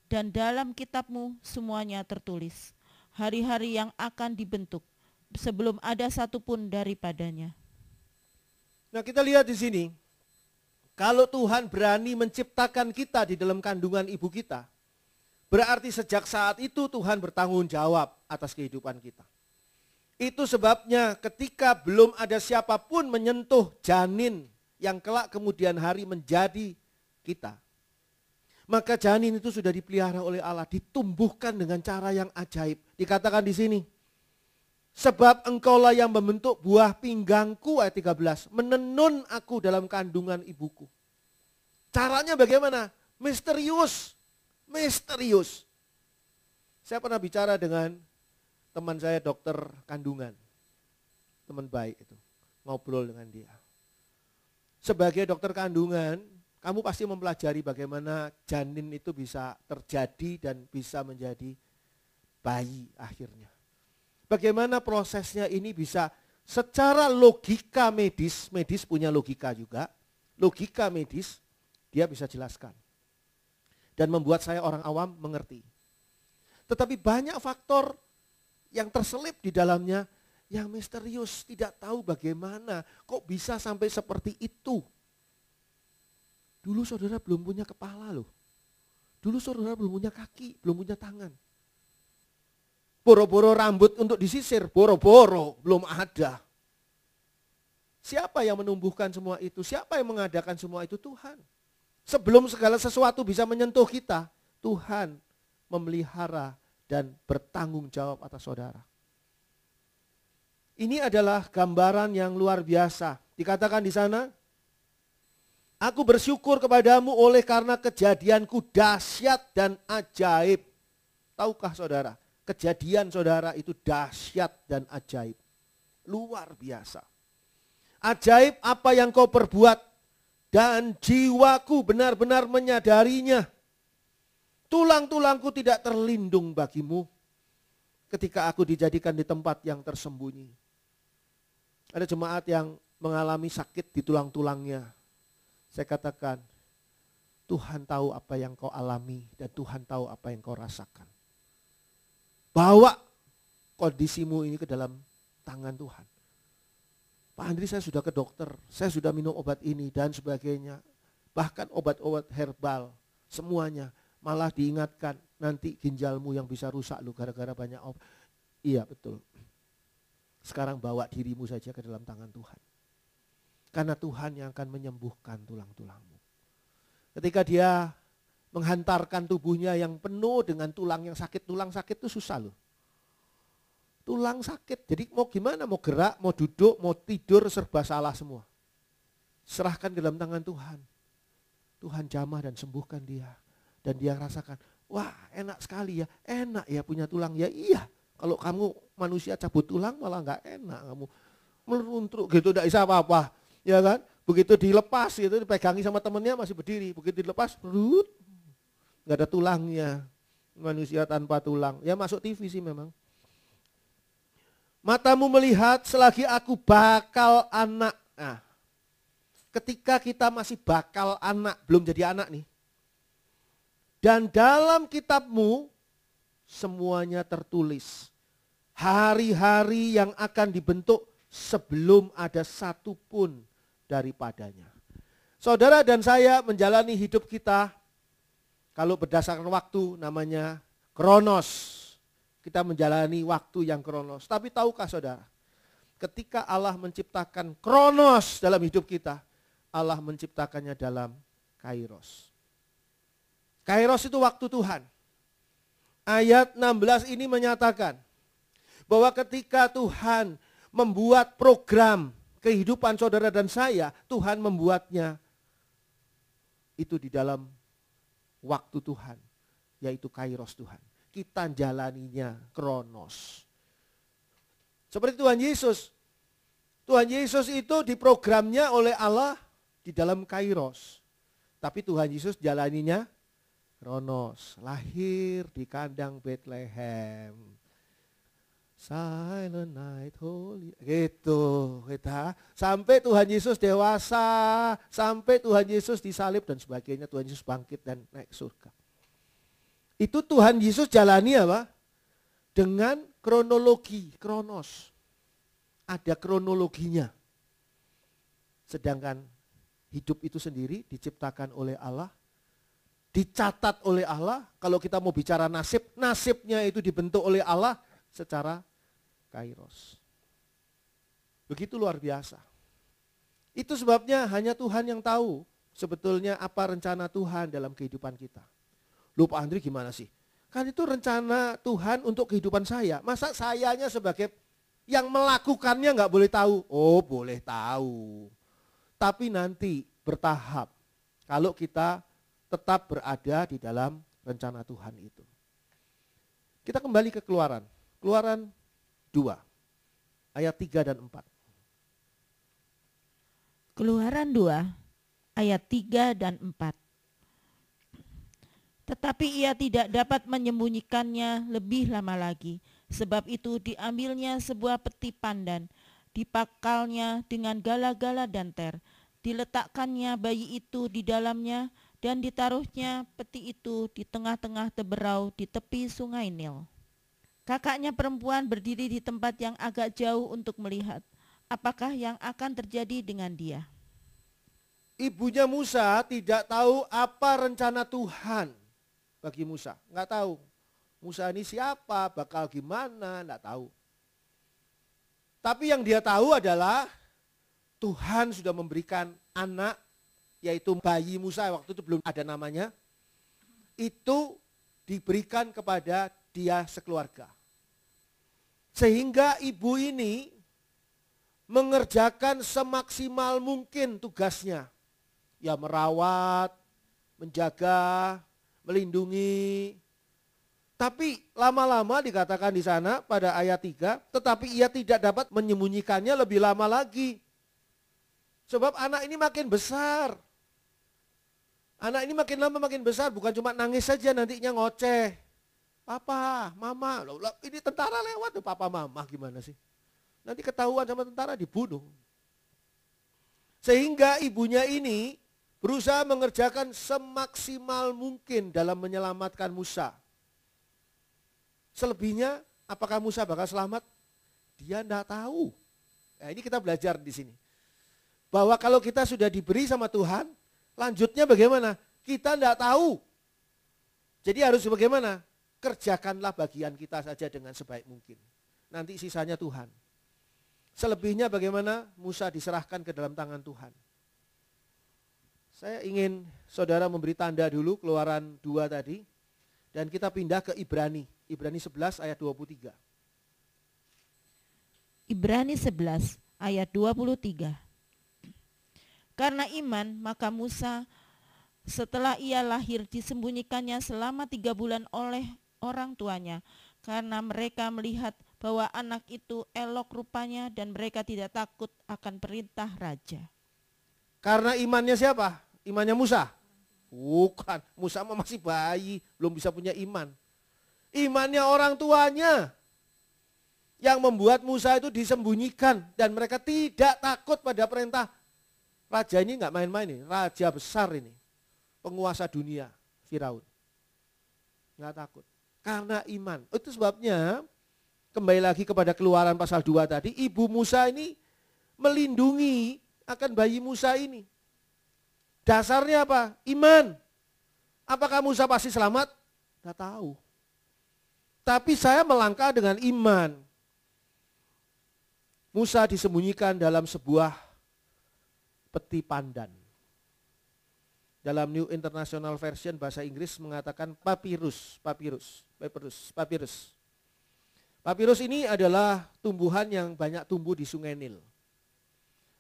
dan dalam kitabmu semuanya tertulis hari-hari yang akan dibentuk sebelum ada satupun daripadanya. Nah kita lihat di sini kalau Tuhan berani menciptakan kita di dalam kandungan ibu kita, berarti sejak saat itu Tuhan bertanggung jawab atas kehidupan kita. Itu sebabnya ketika belum ada siapapun menyentuh janin yang kelak kemudian hari menjadi kita. Maka janin itu sudah dipelihara oleh Allah, ditumbuhkan dengan cara yang ajaib. Dikatakan di sini, Sebab engkaulah yang membentuk buah pinggangku ayat 13. Menenun aku dalam kandungan ibuku. Caranya bagaimana? Misterius. Misterius. Saya pernah bicara dengan teman saya dokter kandungan. Teman baik itu. Ngobrol dengan dia. Sebagai dokter kandungan, kamu pasti mempelajari bagaimana janin itu bisa terjadi dan bisa menjadi bayi akhirnya. Bagaimana prosesnya ini bisa secara logika medis, medis punya logika juga, logika medis dia bisa jelaskan. Dan membuat saya orang awam mengerti. Tetapi banyak faktor yang terselip di dalamnya yang misterius, tidak tahu bagaimana, kok bisa sampai seperti itu. Dulu saudara belum punya kepala loh. Dulu saudara belum punya kaki, belum punya tangan. Boro-boro rambut untuk disisir, boro-boro, belum ada. Siapa yang menumbuhkan semua itu? Siapa yang mengadakan semua itu? Tuhan. Sebelum segala sesuatu bisa menyentuh kita, Tuhan memelihara dan bertanggung jawab atas saudara. Ini adalah gambaran yang luar biasa. Dikatakan di sana, Aku bersyukur kepadamu oleh karena kejadianku dahsyat dan ajaib. Tahukah saudara, kejadian saudara itu dahsyat dan ajaib. Luar biasa. Ajaib apa yang kau perbuat dan jiwaku benar-benar menyadarinya. Tulang-tulangku tidak terlindung bagimu ketika aku dijadikan di tempat yang tersembunyi. Ada jemaat yang mengalami sakit di tulang-tulangnya. Saya katakan, Tuhan tahu apa yang kau alami dan Tuhan tahu apa yang kau rasakan. Bawa kondisimu ini ke dalam tangan Tuhan. Pak Andri saya sudah ke dokter, saya sudah minum obat ini dan sebagainya. Bahkan obat-obat herbal, semuanya. Malah diingatkan, nanti ginjalmu yang bisa rusak lu gara-gara banyak obat. Iya betul. Sekarang bawa dirimu saja ke dalam tangan Tuhan. Karena Tuhan yang akan menyembuhkan tulang-tulangmu. Ketika dia menghantarkan tubuhnya yang penuh dengan tulang yang sakit. Tulang sakit itu susah loh. Tulang sakit. Jadi mau gimana? Mau gerak, mau duduk, mau tidur serba salah semua. Serahkan dalam tangan Tuhan. Tuhan jamah dan sembuhkan dia. Dan dia rasakan, wah enak sekali ya, enak ya punya tulang. Ya iya, kalau kamu manusia cabut tulang malah enggak enak kamu. Meluntruk gitu, tidak bisa apa-apa. Ya kan? Begitu dilepas itu dipegangi sama temennya masih berdiri. Begitu dilepas, berut, nggak ada tulangnya. Manusia tanpa tulang. Ya masuk TV sih memang. Matamu melihat selagi aku bakal anak. Nah, ketika kita masih bakal anak, belum jadi anak nih. Dan dalam kitabmu semuanya tertulis. Hari-hari yang akan dibentuk sebelum ada satupun daripadanya. Saudara dan saya menjalani hidup kita kalau berdasarkan waktu namanya kronos. Kita menjalani waktu yang kronos. Tapi tahukah saudara, ketika Allah menciptakan kronos dalam hidup kita, Allah menciptakannya dalam kairos. Kairos itu waktu Tuhan. Ayat 16 ini menyatakan bahwa ketika Tuhan membuat program kehidupan saudara dan saya, Tuhan membuatnya itu di dalam waktu Tuhan, yaitu kairos Tuhan. Kita jalaninya kronos. Seperti Tuhan Yesus. Tuhan Yesus itu diprogramnya oleh Allah di dalam kairos. Tapi Tuhan Yesus jalaninya kronos, lahir di kandang Bethlehem Silent night, holy. Gitu, kita. Sampai Tuhan Yesus dewasa, sampai Tuhan Yesus disalib dan sebagainya, Tuhan Yesus bangkit dan naik surga. Itu Tuhan Yesus jalani apa? Dengan kronologi, kronos. Ada kronologinya. Sedangkan hidup itu sendiri diciptakan oleh Allah, dicatat oleh Allah. Kalau kita mau bicara nasib, nasibnya itu dibentuk oleh Allah secara kairos. Begitu luar biasa. Itu sebabnya hanya Tuhan yang tahu sebetulnya apa rencana Tuhan dalam kehidupan kita. Lupa Andri gimana sih? Kan itu rencana Tuhan untuk kehidupan saya. Masa sayanya sebagai yang melakukannya nggak boleh tahu? Oh boleh tahu. Tapi nanti bertahap. Kalau kita tetap berada di dalam rencana Tuhan itu. Kita kembali ke keluaran. Keluaran 2 ayat 3 dan 4. Keluaran 2 ayat 3 dan 4. Tetapi ia tidak dapat menyembunyikannya lebih lama lagi, sebab itu diambilnya sebuah peti pandan, dipakalnya dengan gala-gala dan ter diletakkannya bayi itu di dalamnya, dan ditaruhnya peti itu di tengah-tengah teberau di tepi sungai Nil. Kakaknya perempuan berdiri di tempat yang agak jauh untuk melihat apakah yang akan terjadi dengan dia. Ibunya Musa tidak tahu apa rencana Tuhan bagi Musa. Nggak tahu. Musa ini siapa, bakal gimana, nggak tahu. Tapi yang dia tahu adalah Tuhan sudah memberikan anak, yaitu bayi Musa, waktu itu belum ada namanya, itu diberikan kepada dia sekeluarga. Sehingga ibu ini mengerjakan semaksimal mungkin tugasnya. Ya merawat, menjaga, melindungi. Tapi lama-lama dikatakan di sana pada ayat 3, tetapi ia tidak dapat menyembunyikannya lebih lama lagi. Sebab anak ini makin besar. Anak ini makin lama makin besar, bukan cuma nangis saja nantinya ngoceh. Papa, mama, ini tentara lewat tuh papa mama gimana sih? Nanti ketahuan sama tentara dibunuh. Sehingga ibunya ini berusaha mengerjakan semaksimal mungkin dalam menyelamatkan Musa. Selebihnya apakah Musa bakal selamat? Dia tidak tahu. Nah, ini kita belajar di sini. Bahwa kalau kita sudah diberi sama Tuhan, lanjutnya bagaimana? Kita tidak tahu. Jadi harus bagaimana? Kerjakanlah bagian kita saja dengan sebaik mungkin. Nanti sisanya Tuhan. Selebihnya bagaimana Musa diserahkan ke dalam tangan Tuhan. Saya ingin saudara memberi tanda dulu keluaran dua tadi. Dan kita pindah ke Ibrani. Ibrani 11 ayat 23. Ibrani 11 ayat 23. Karena iman maka Musa setelah ia lahir disembunyikannya selama tiga bulan oleh orang tuanya karena mereka melihat bahwa anak itu elok rupanya dan mereka tidak takut akan perintah raja. Karena imannya siapa? Imannya Musa? Bukan, Musa masih bayi, belum bisa punya iman. Imannya orang tuanya yang membuat Musa itu disembunyikan dan mereka tidak takut pada perintah raja ini nggak main-main nih, raja besar ini, penguasa dunia, Firaun, nggak takut karena iman. Oh, itu sebabnya kembali lagi kepada keluaran pasal 2 tadi, ibu Musa ini melindungi akan bayi Musa ini. Dasarnya apa? Iman. Apakah Musa pasti selamat? Tidak tahu. Tapi saya melangkah dengan iman. Musa disembunyikan dalam sebuah peti pandan. Dalam New International Version bahasa Inggris mengatakan papirus, papirus papyrus. Papyrus. Papyrus ini adalah tumbuhan yang banyak tumbuh di Sungai Nil.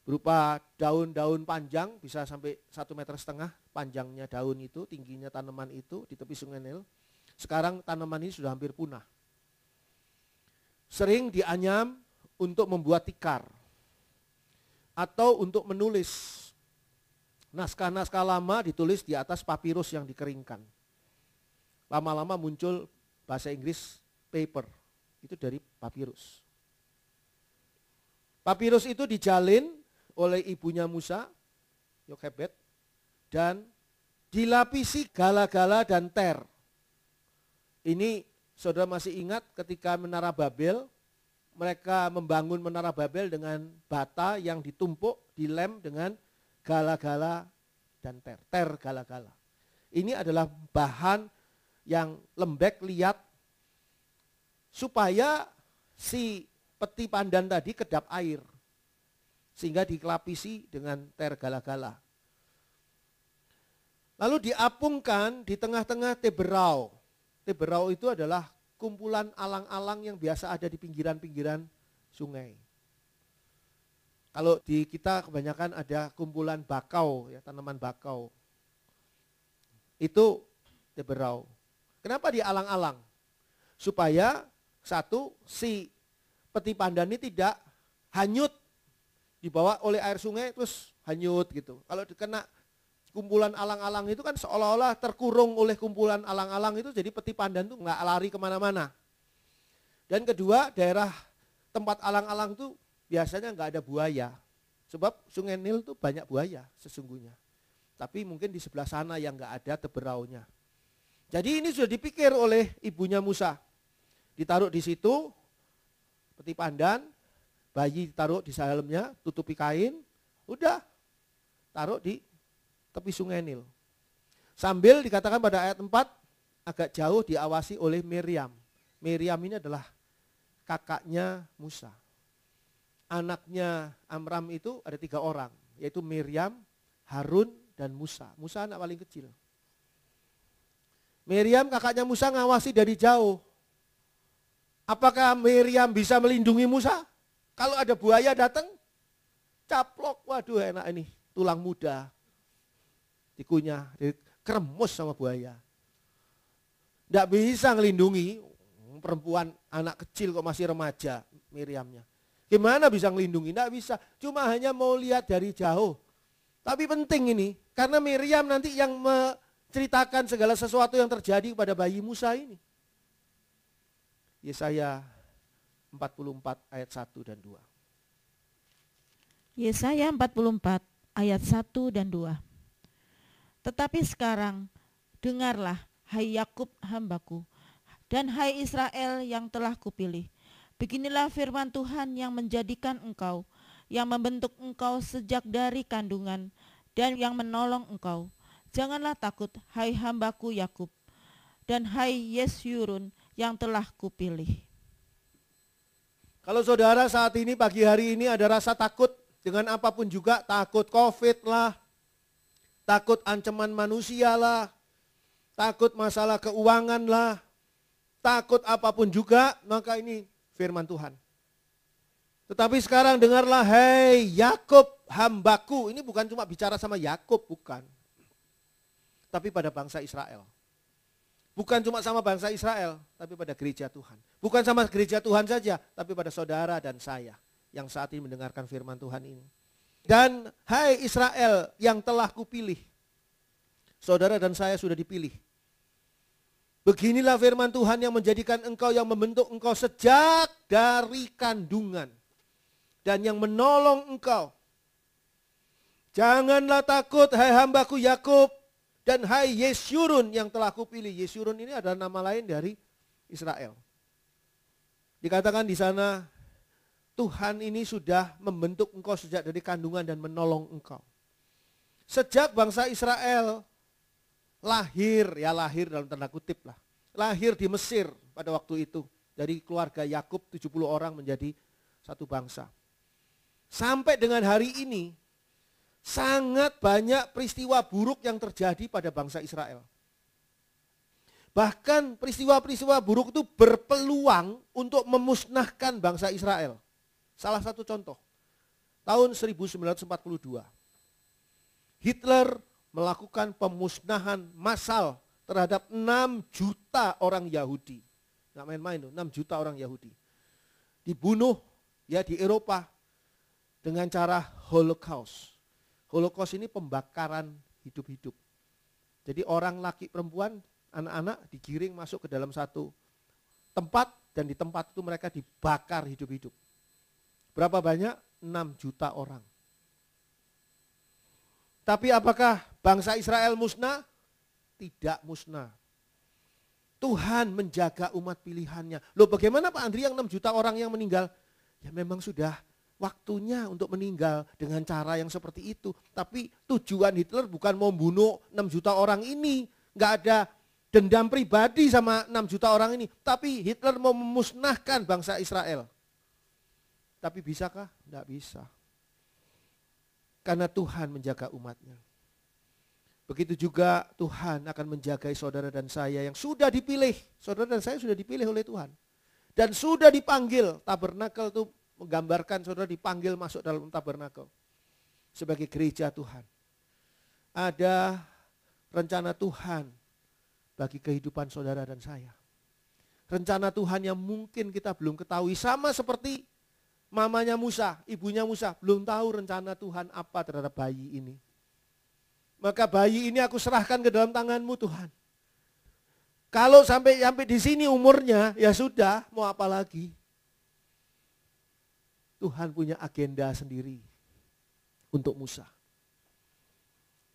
Berupa daun-daun panjang, bisa sampai satu meter setengah panjangnya daun itu, tingginya tanaman itu di tepi Sungai Nil. Sekarang tanaman ini sudah hampir punah. Sering dianyam untuk membuat tikar atau untuk menulis naskah-naskah lama ditulis di atas papirus yang dikeringkan. Lama-lama muncul bahasa Inggris paper. Itu dari papirus. Papirus itu dijalin oleh ibunya Musa, Yokebet, dan dilapisi gala-gala dan ter. Ini saudara masih ingat ketika menara Babel, mereka membangun menara Babel dengan bata yang ditumpuk, dilem dengan gala-gala dan ter, ter gala-gala. Ini adalah bahan yang lembek, lihat supaya si peti pandan tadi kedap air. Sehingga dikelapisi dengan ter gala Lalu diapungkan di tengah-tengah teberau. Teberau itu adalah kumpulan alang-alang yang biasa ada di pinggiran-pinggiran sungai. Kalau di kita kebanyakan ada kumpulan bakau, ya tanaman bakau. Itu teberau. Kenapa dia alang alang Supaya satu si peti pandan ini tidak hanyut dibawa oleh air sungai terus hanyut gitu. Kalau dikena kumpulan alang-alang itu kan seolah-olah terkurung oleh kumpulan alang-alang itu jadi peti pandan itu nggak lari kemana-mana. Dan kedua daerah tempat alang-alang itu biasanya nggak ada buaya. Sebab sungai Nil itu banyak buaya sesungguhnya. Tapi mungkin di sebelah sana yang nggak ada teberaunya. Jadi ini sudah dipikir oleh ibunya Musa. Ditaruh di situ, peti pandan, bayi ditaruh di dalamnya, tutupi kain, udah taruh di tepi sungai Nil. Sambil dikatakan pada ayat 4, agak jauh diawasi oleh Miriam. Miriam ini adalah kakaknya Musa. Anaknya Amram itu ada tiga orang, yaitu Miriam, Harun, dan Musa. Musa anak paling kecil. Miriam kakaknya Musa ngawasi dari jauh. Apakah Miriam bisa melindungi Musa? Kalau ada buaya datang, caplok, waduh enak ini, tulang muda. Dikunyah, kremus sama buaya. Tidak bisa melindungi perempuan anak kecil kok masih remaja Miriamnya. Gimana bisa melindungi? Tidak bisa, cuma hanya mau lihat dari jauh. Tapi penting ini, karena Miriam nanti yang ceritakan segala sesuatu yang terjadi kepada bayi Musa ini. Yesaya 44 ayat 1 dan 2. Yesaya 44 ayat 1 dan 2. Tetapi sekarang dengarlah hai Yakub hambaku dan hai Israel yang telah kupilih. Beginilah firman Tuhan yang menjadikan engkau, yang membentuk engkau sejak dari kandungan dan yang menolong engkau Janganlah takut, hai hambaku Yakub, dan hai Yesyurun yang telah kupilih. Kalau saudara saat ini pagi hari ini ada rasa takut dengan apapun juga, takut covid lah, takut ancaman manusia lah, takut masalah keuangan lah, takut apapun juga, maka ini firman Tuhan. Tetapi sekarang dengarlah, hei Yakub hambaku, ini bukan cuma bicara sama Yakub, bukan tapi pada bangsa Israel. Bukan cuma sama bangsa Israel, tapi pada gereja Tuhan. Bukan sama gereja Tuhan saja, tapi pada saudara dan saya yang saat ini mendengarkan firman Tuhan ini. Dan hai Israel yang telah kupilih. Saudara dan saya sudah dipilih. Beginilah firman Tuhan yang menjadikan engkau yang membentuk engkau sejak dari kandungan. Dan yang menolong engkau. Janganlah takut hai hambaku Yakub dan Hai Yesyurun yang telah kupilih. Yesyurun ini adalah nama lain dari Israel. Dikatakan di sana Tuhan ini sudah membentuk engkau sejak dari kandungan dan menolong engkau. Sejak bangsa Israel lahir, ya lahir dalam tanda kutip lah. Lahir di Mesir pada waktu itu. Dari keluarga Yakub 70 orang menjadi satu bangsa. Sampai dengan hari ini sangat banyak peristiwa buruk yang terjadi pada bangsa Israel. Bahkan peristiwa-peristiwa buruk itu berpeluang untuk memusnahkan bangsa Israel. Salah satu contoh, tahun 1942. Hitler melakukan pemusnahan massal terhadap 6 juta orang Yahudi. Nggak main-main 6 juta orang Yahudi. Dibunuh ya di Eropa dengan cara Holocaust. Holocaust ini pembakaran hidup-hidup. Jadi orang laki perempuan, anak-anak digiring masuk ke dalam satu tempat dan di tempat itu mereka dibakar hidup-hidup. Berapa banyak? 6 juta orang. Tapi apakah bangsa Israel musnah? Tidak musnah. Tuhan menjaga umat pilihannya. Loh bagaimana Pak Andri yang 6 juta orang yang meninggal? Ya memang sudah waktunya untuk meninggal dengan cara yang seperti itu. Tapi tujuan Hitler bukan membunuh 6 juta orang ini. Nggak ada dendam pribadi sama 6 juta orang ini. Tapi Hitler mau memusnahkan bangsa Israel. Tapi bisakah? Nggak bisa. Karena Tuhan menjaga umatnya. Begitu juga Tuhan akan menjaga saudara dan saya yang sudah dipilih. Saudara dan saya sudah dipilih oleh Tuhan. Dan sudah dipanggil. Tabernakel itu menggambarkan saudara dipanggil masuk dalam tabernakel sebagai gereja Tuhan. Ada rencana Tuhan bagi kehidupan saudara dan saya. Rencana Tuhan yang mungkin kita belum ketahui sama seperti mamanya Musa, ibunya Musa belum tahu rencana Tuhan apa terhadap bayi ini. Maka bayi ini aku serahkan ke dalam tanganmu Tuhan. Kalau sampai sampai di sini umurnya ya sudah, mau apa lagi? Tuhan punya agenda sendiri untuk Musa.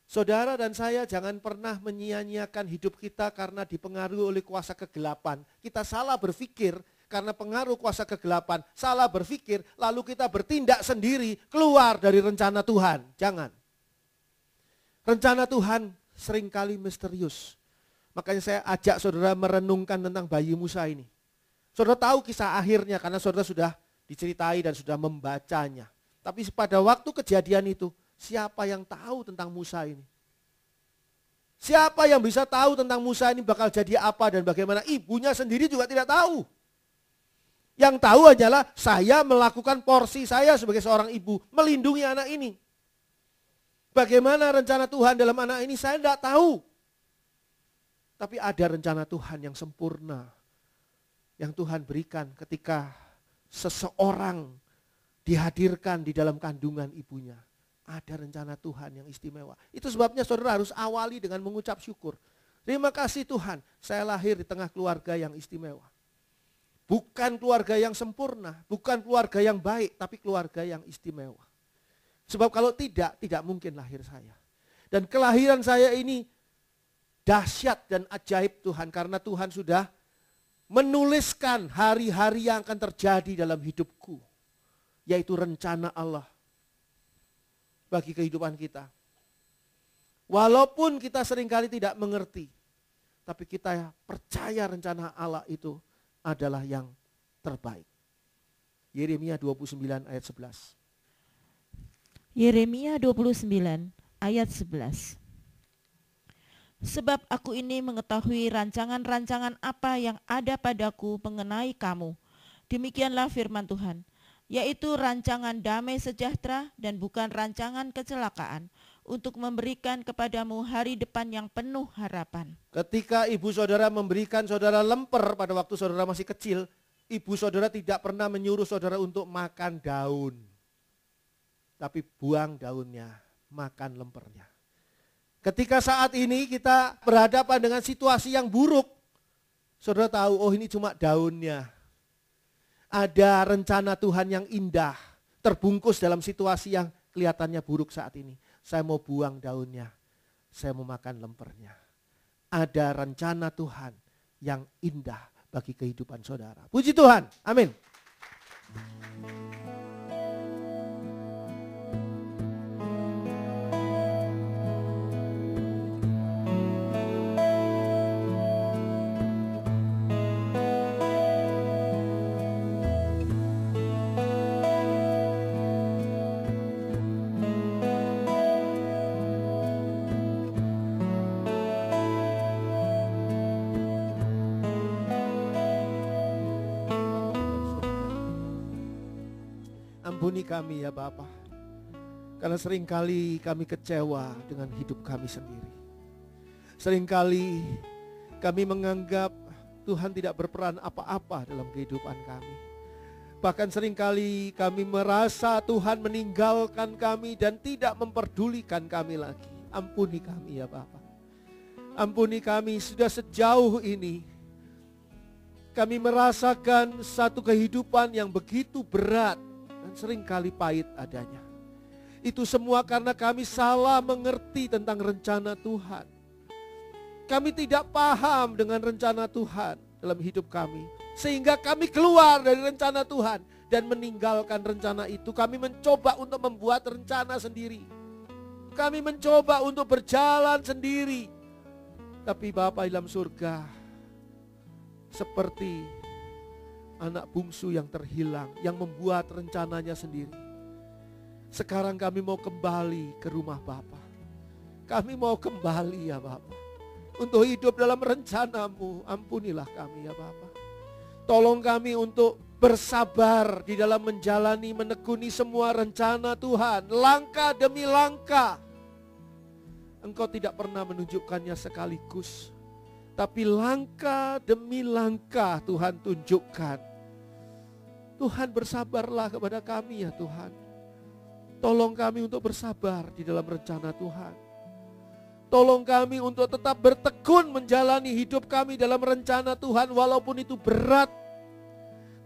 Saudara dan saya jangan pernah menyia-nyiakan hidup kita karena dipengaruhi oleh kuasa kegelapan. Kita salah berpikir karena pengaruh kuasa kegelapan, salah berpikir, lalu kita bertindak sendiri keluar dari rencana Tuhan. Jangan. Rencana Tuhan seringkali misterius. Makanya saya ajak saudara merenungkan tentang bayi Musa ini. Saudara tahu kisah akhirnya karena saudara sudah diceritai dan sudah membacanya. Tapi pada waktu kejadian itu, siapa yang tahu tentang Musa ini? Siapa yang bisa tahu tentang Musa ini bakal jadi apa dan bagaimana? Ibunya sendiri juga tidak tahu. Yang tahu adalah saya melakukan porsi saya sebagai seorang ibu, melindungi anak ini. Bagaimana rencana Tuhan dalam anak ini saya tidak tahu. Tapi ada rencana Tuhan yang sempurna. Yang Tuhan berikan ketika seseorang dihadirkan di dalam kandungan ibunya. Ada rencana Tuhan yang istimewa. Itu sebabnya saudara harus awali dengan mengucap syukur. Terima kasih Tuhan, saya lahir di tengah keluarga yang istimewa. Bukan keluarga yang sempurna, bukan keluarga yang baik, tapi keluarga yang istimewa. Sebab kalau tidak, tidak mungkin lahir saya. Dan kelahiran saya ini dahsyat dan ajaib Tuhan karena Tuhan sudah menuliskan hari-hari yang akan terjadi dalam hidupku, yaitu rencana Allah bagi kehidupan kita. Walaupun kita seringkali tidak mengerti, tapi kita percaya rencana Allah itu adalah yang terbaik. Yeremia 29 ayat 11. Yeremia 29 ayat 11 sebab aku ini mengetahui rancangan-rancangan apa yang ada padaku mengenai kamu. Demikianlah firman Tuhan, yaitu rancangan damai sejahtera dan bukan rancangan kecelakaan untuk memberikan kepadamu hari depan yang penuh harapan. Ketika ibu saudara memberikan saudara lemper pada waktu saudara masih kecil, ibu saudara tidak pernah menyuruh saudara untuk makan daun. Tapi buang daunnya, makan lempernya. Ketika saat ini kita berhadapan dengan situasi yang buruk, saudara tahu, oh ini cuma daunnya. Ada rencana Tuhan yang indah, terbungkus dalam situasi yang kelihatannya buruk saat ini. Saya mau buang daunnya, saya mau makan lempernya. Ada rencana Tuhan yang indah bagi kehidupan saudara. Puji Tuhan, amin. kami ya Bapa, Karena seringkali kami kecewa dengan hidup kami sendiri. Seringkali kami menganggap Tuhan tidak berperan apa-apa dalam kehidupan kami. Bahkan seringkali kami merasa Tuhan meninggalkan kami dan tidak memperdulikan kami lagi. Ampuni kami ya Bapak. Ampuni kami sudah sejauh ini kami merasakan satu kehidupan yang begitu berat dan seringkali pahit adanya. Itu semua karena kami salah mengerti tentang rencana Tuhan. Kami tidak paham dengan rencana Tuhan dalam hidup kami. Sehingga kami keluar dari rencana Tuhan dan meninggalkan rencana itu. Kami mencoba untuk membuat rencana sendiri. Kami mencoba untuk berjalan sendiri. Tapi Bapak dalam surga seperti anak bungsu yang terhilang, yang membuat rencananya sendiri. Sekarang kami mau kembali ke rumah Bapa. Kami mau kembali ya Bapa. Untuk hidup dalam rencanamu, ampunilah kami ya Bapa. Tolong kami untuk bersabar di dalam menjalani, menekuni semua rencana Tuhan. Langkah demi langkah. Engkau tidak pernah menunjukkannya sekaligus. Tapi langkah demi langkah Tuhan tunjukkan. Tuhan bersabarlah kepada kami ya Tuhan. Tolong kami untuk bersabar di dalam rencana Tuhan. Tolong kami untuk tetap bertekun menjalani hidup kami dalam rencana Tuhan walaupun itu berat.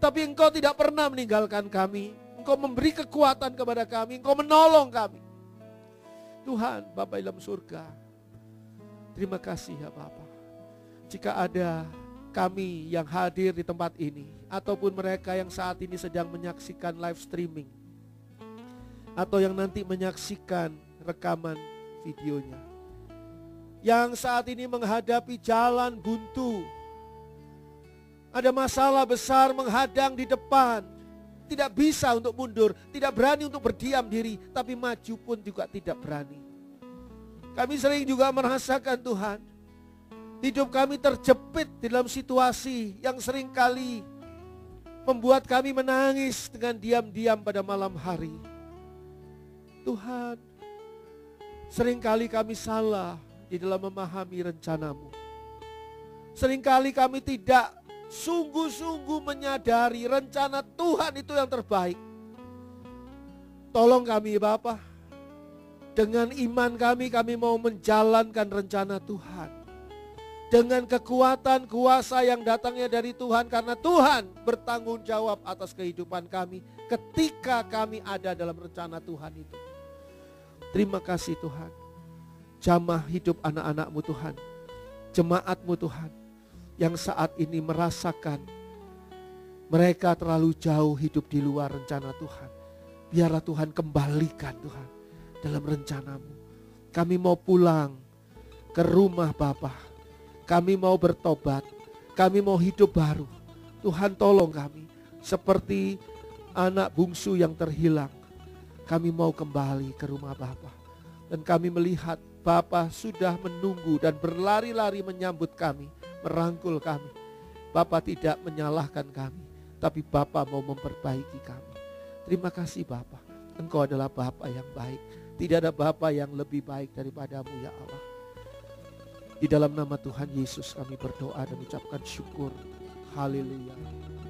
Tapi engkau tidak pernah meninggalkan kami. Engkau memberi kekuatan kepada kami. Engkau menolong kami. Tuhan, Bapak dalam surga. Terima kasih ya Bapak. Jika ada kami yang hadir di tempat ini ataupun mereka yang saat ini sedang menyaksikan live streaming atau yang nanti menyaksikan rekaman videonya. Yang saat ini menghadapi jalan buntu. Ada masalah besar menghadang di depan. Tidak bisa untuk mundur, tidak berani untuk berdiam diri, tapi maju pun juga tidak berani. Kami sering juga merasakan Tuhan, hidup kami terjepit dalam situasi yang seringkali membuat kami menangis dengan diam-diam pada malam hari. Tuhan, seringkali kami salah di dalam memahami rencanamu. Seringkali kami tidak sungguh-sungguh menyadari rencana Tuhan itu yang terbaik. Tolong kami Bapak, dengan iman kami, kami mau menjalankan rencana Tuhan dengan kekuatan kuasa yang datangnya dari Tuhan karena Tuhan bertanggung jawab atas kehidupan kami ketika kami ada dalam rencana Tuhan itu. Terima kasih Tuhan. Jamah hidup anak-anakmu Tuhan. Jemaatmu Tuhan. Yang saat ini merasakan mereka terlalu jauh hidup di luar rencana Tuhan. Biarlah Tuhan kembalikan Tuhan dalam rencanamu. Kami mau pulang ke rumah Bapak kami mau bertobat, kami mau hidup baru. Tuhan tolong kami seperti anak bungsu yang terhilang. Kami mau kembali ke rumah Bapa. Dan kami melihat Bapa sudah menunggu dan berlari-lari menyambut kami, merangkul kami. Bapa tidak menyalahkan kami, tapi Bapa mau memperbaiki kami. Terima kasih Bapa. Engkau adalah Bapa yang baik. Tidak ada Bapa yang lebih baik daripadamu ya Allah. Di dalam nama Tuhan Yesus kami berdoa dan ucapkan syukur. Haleluya.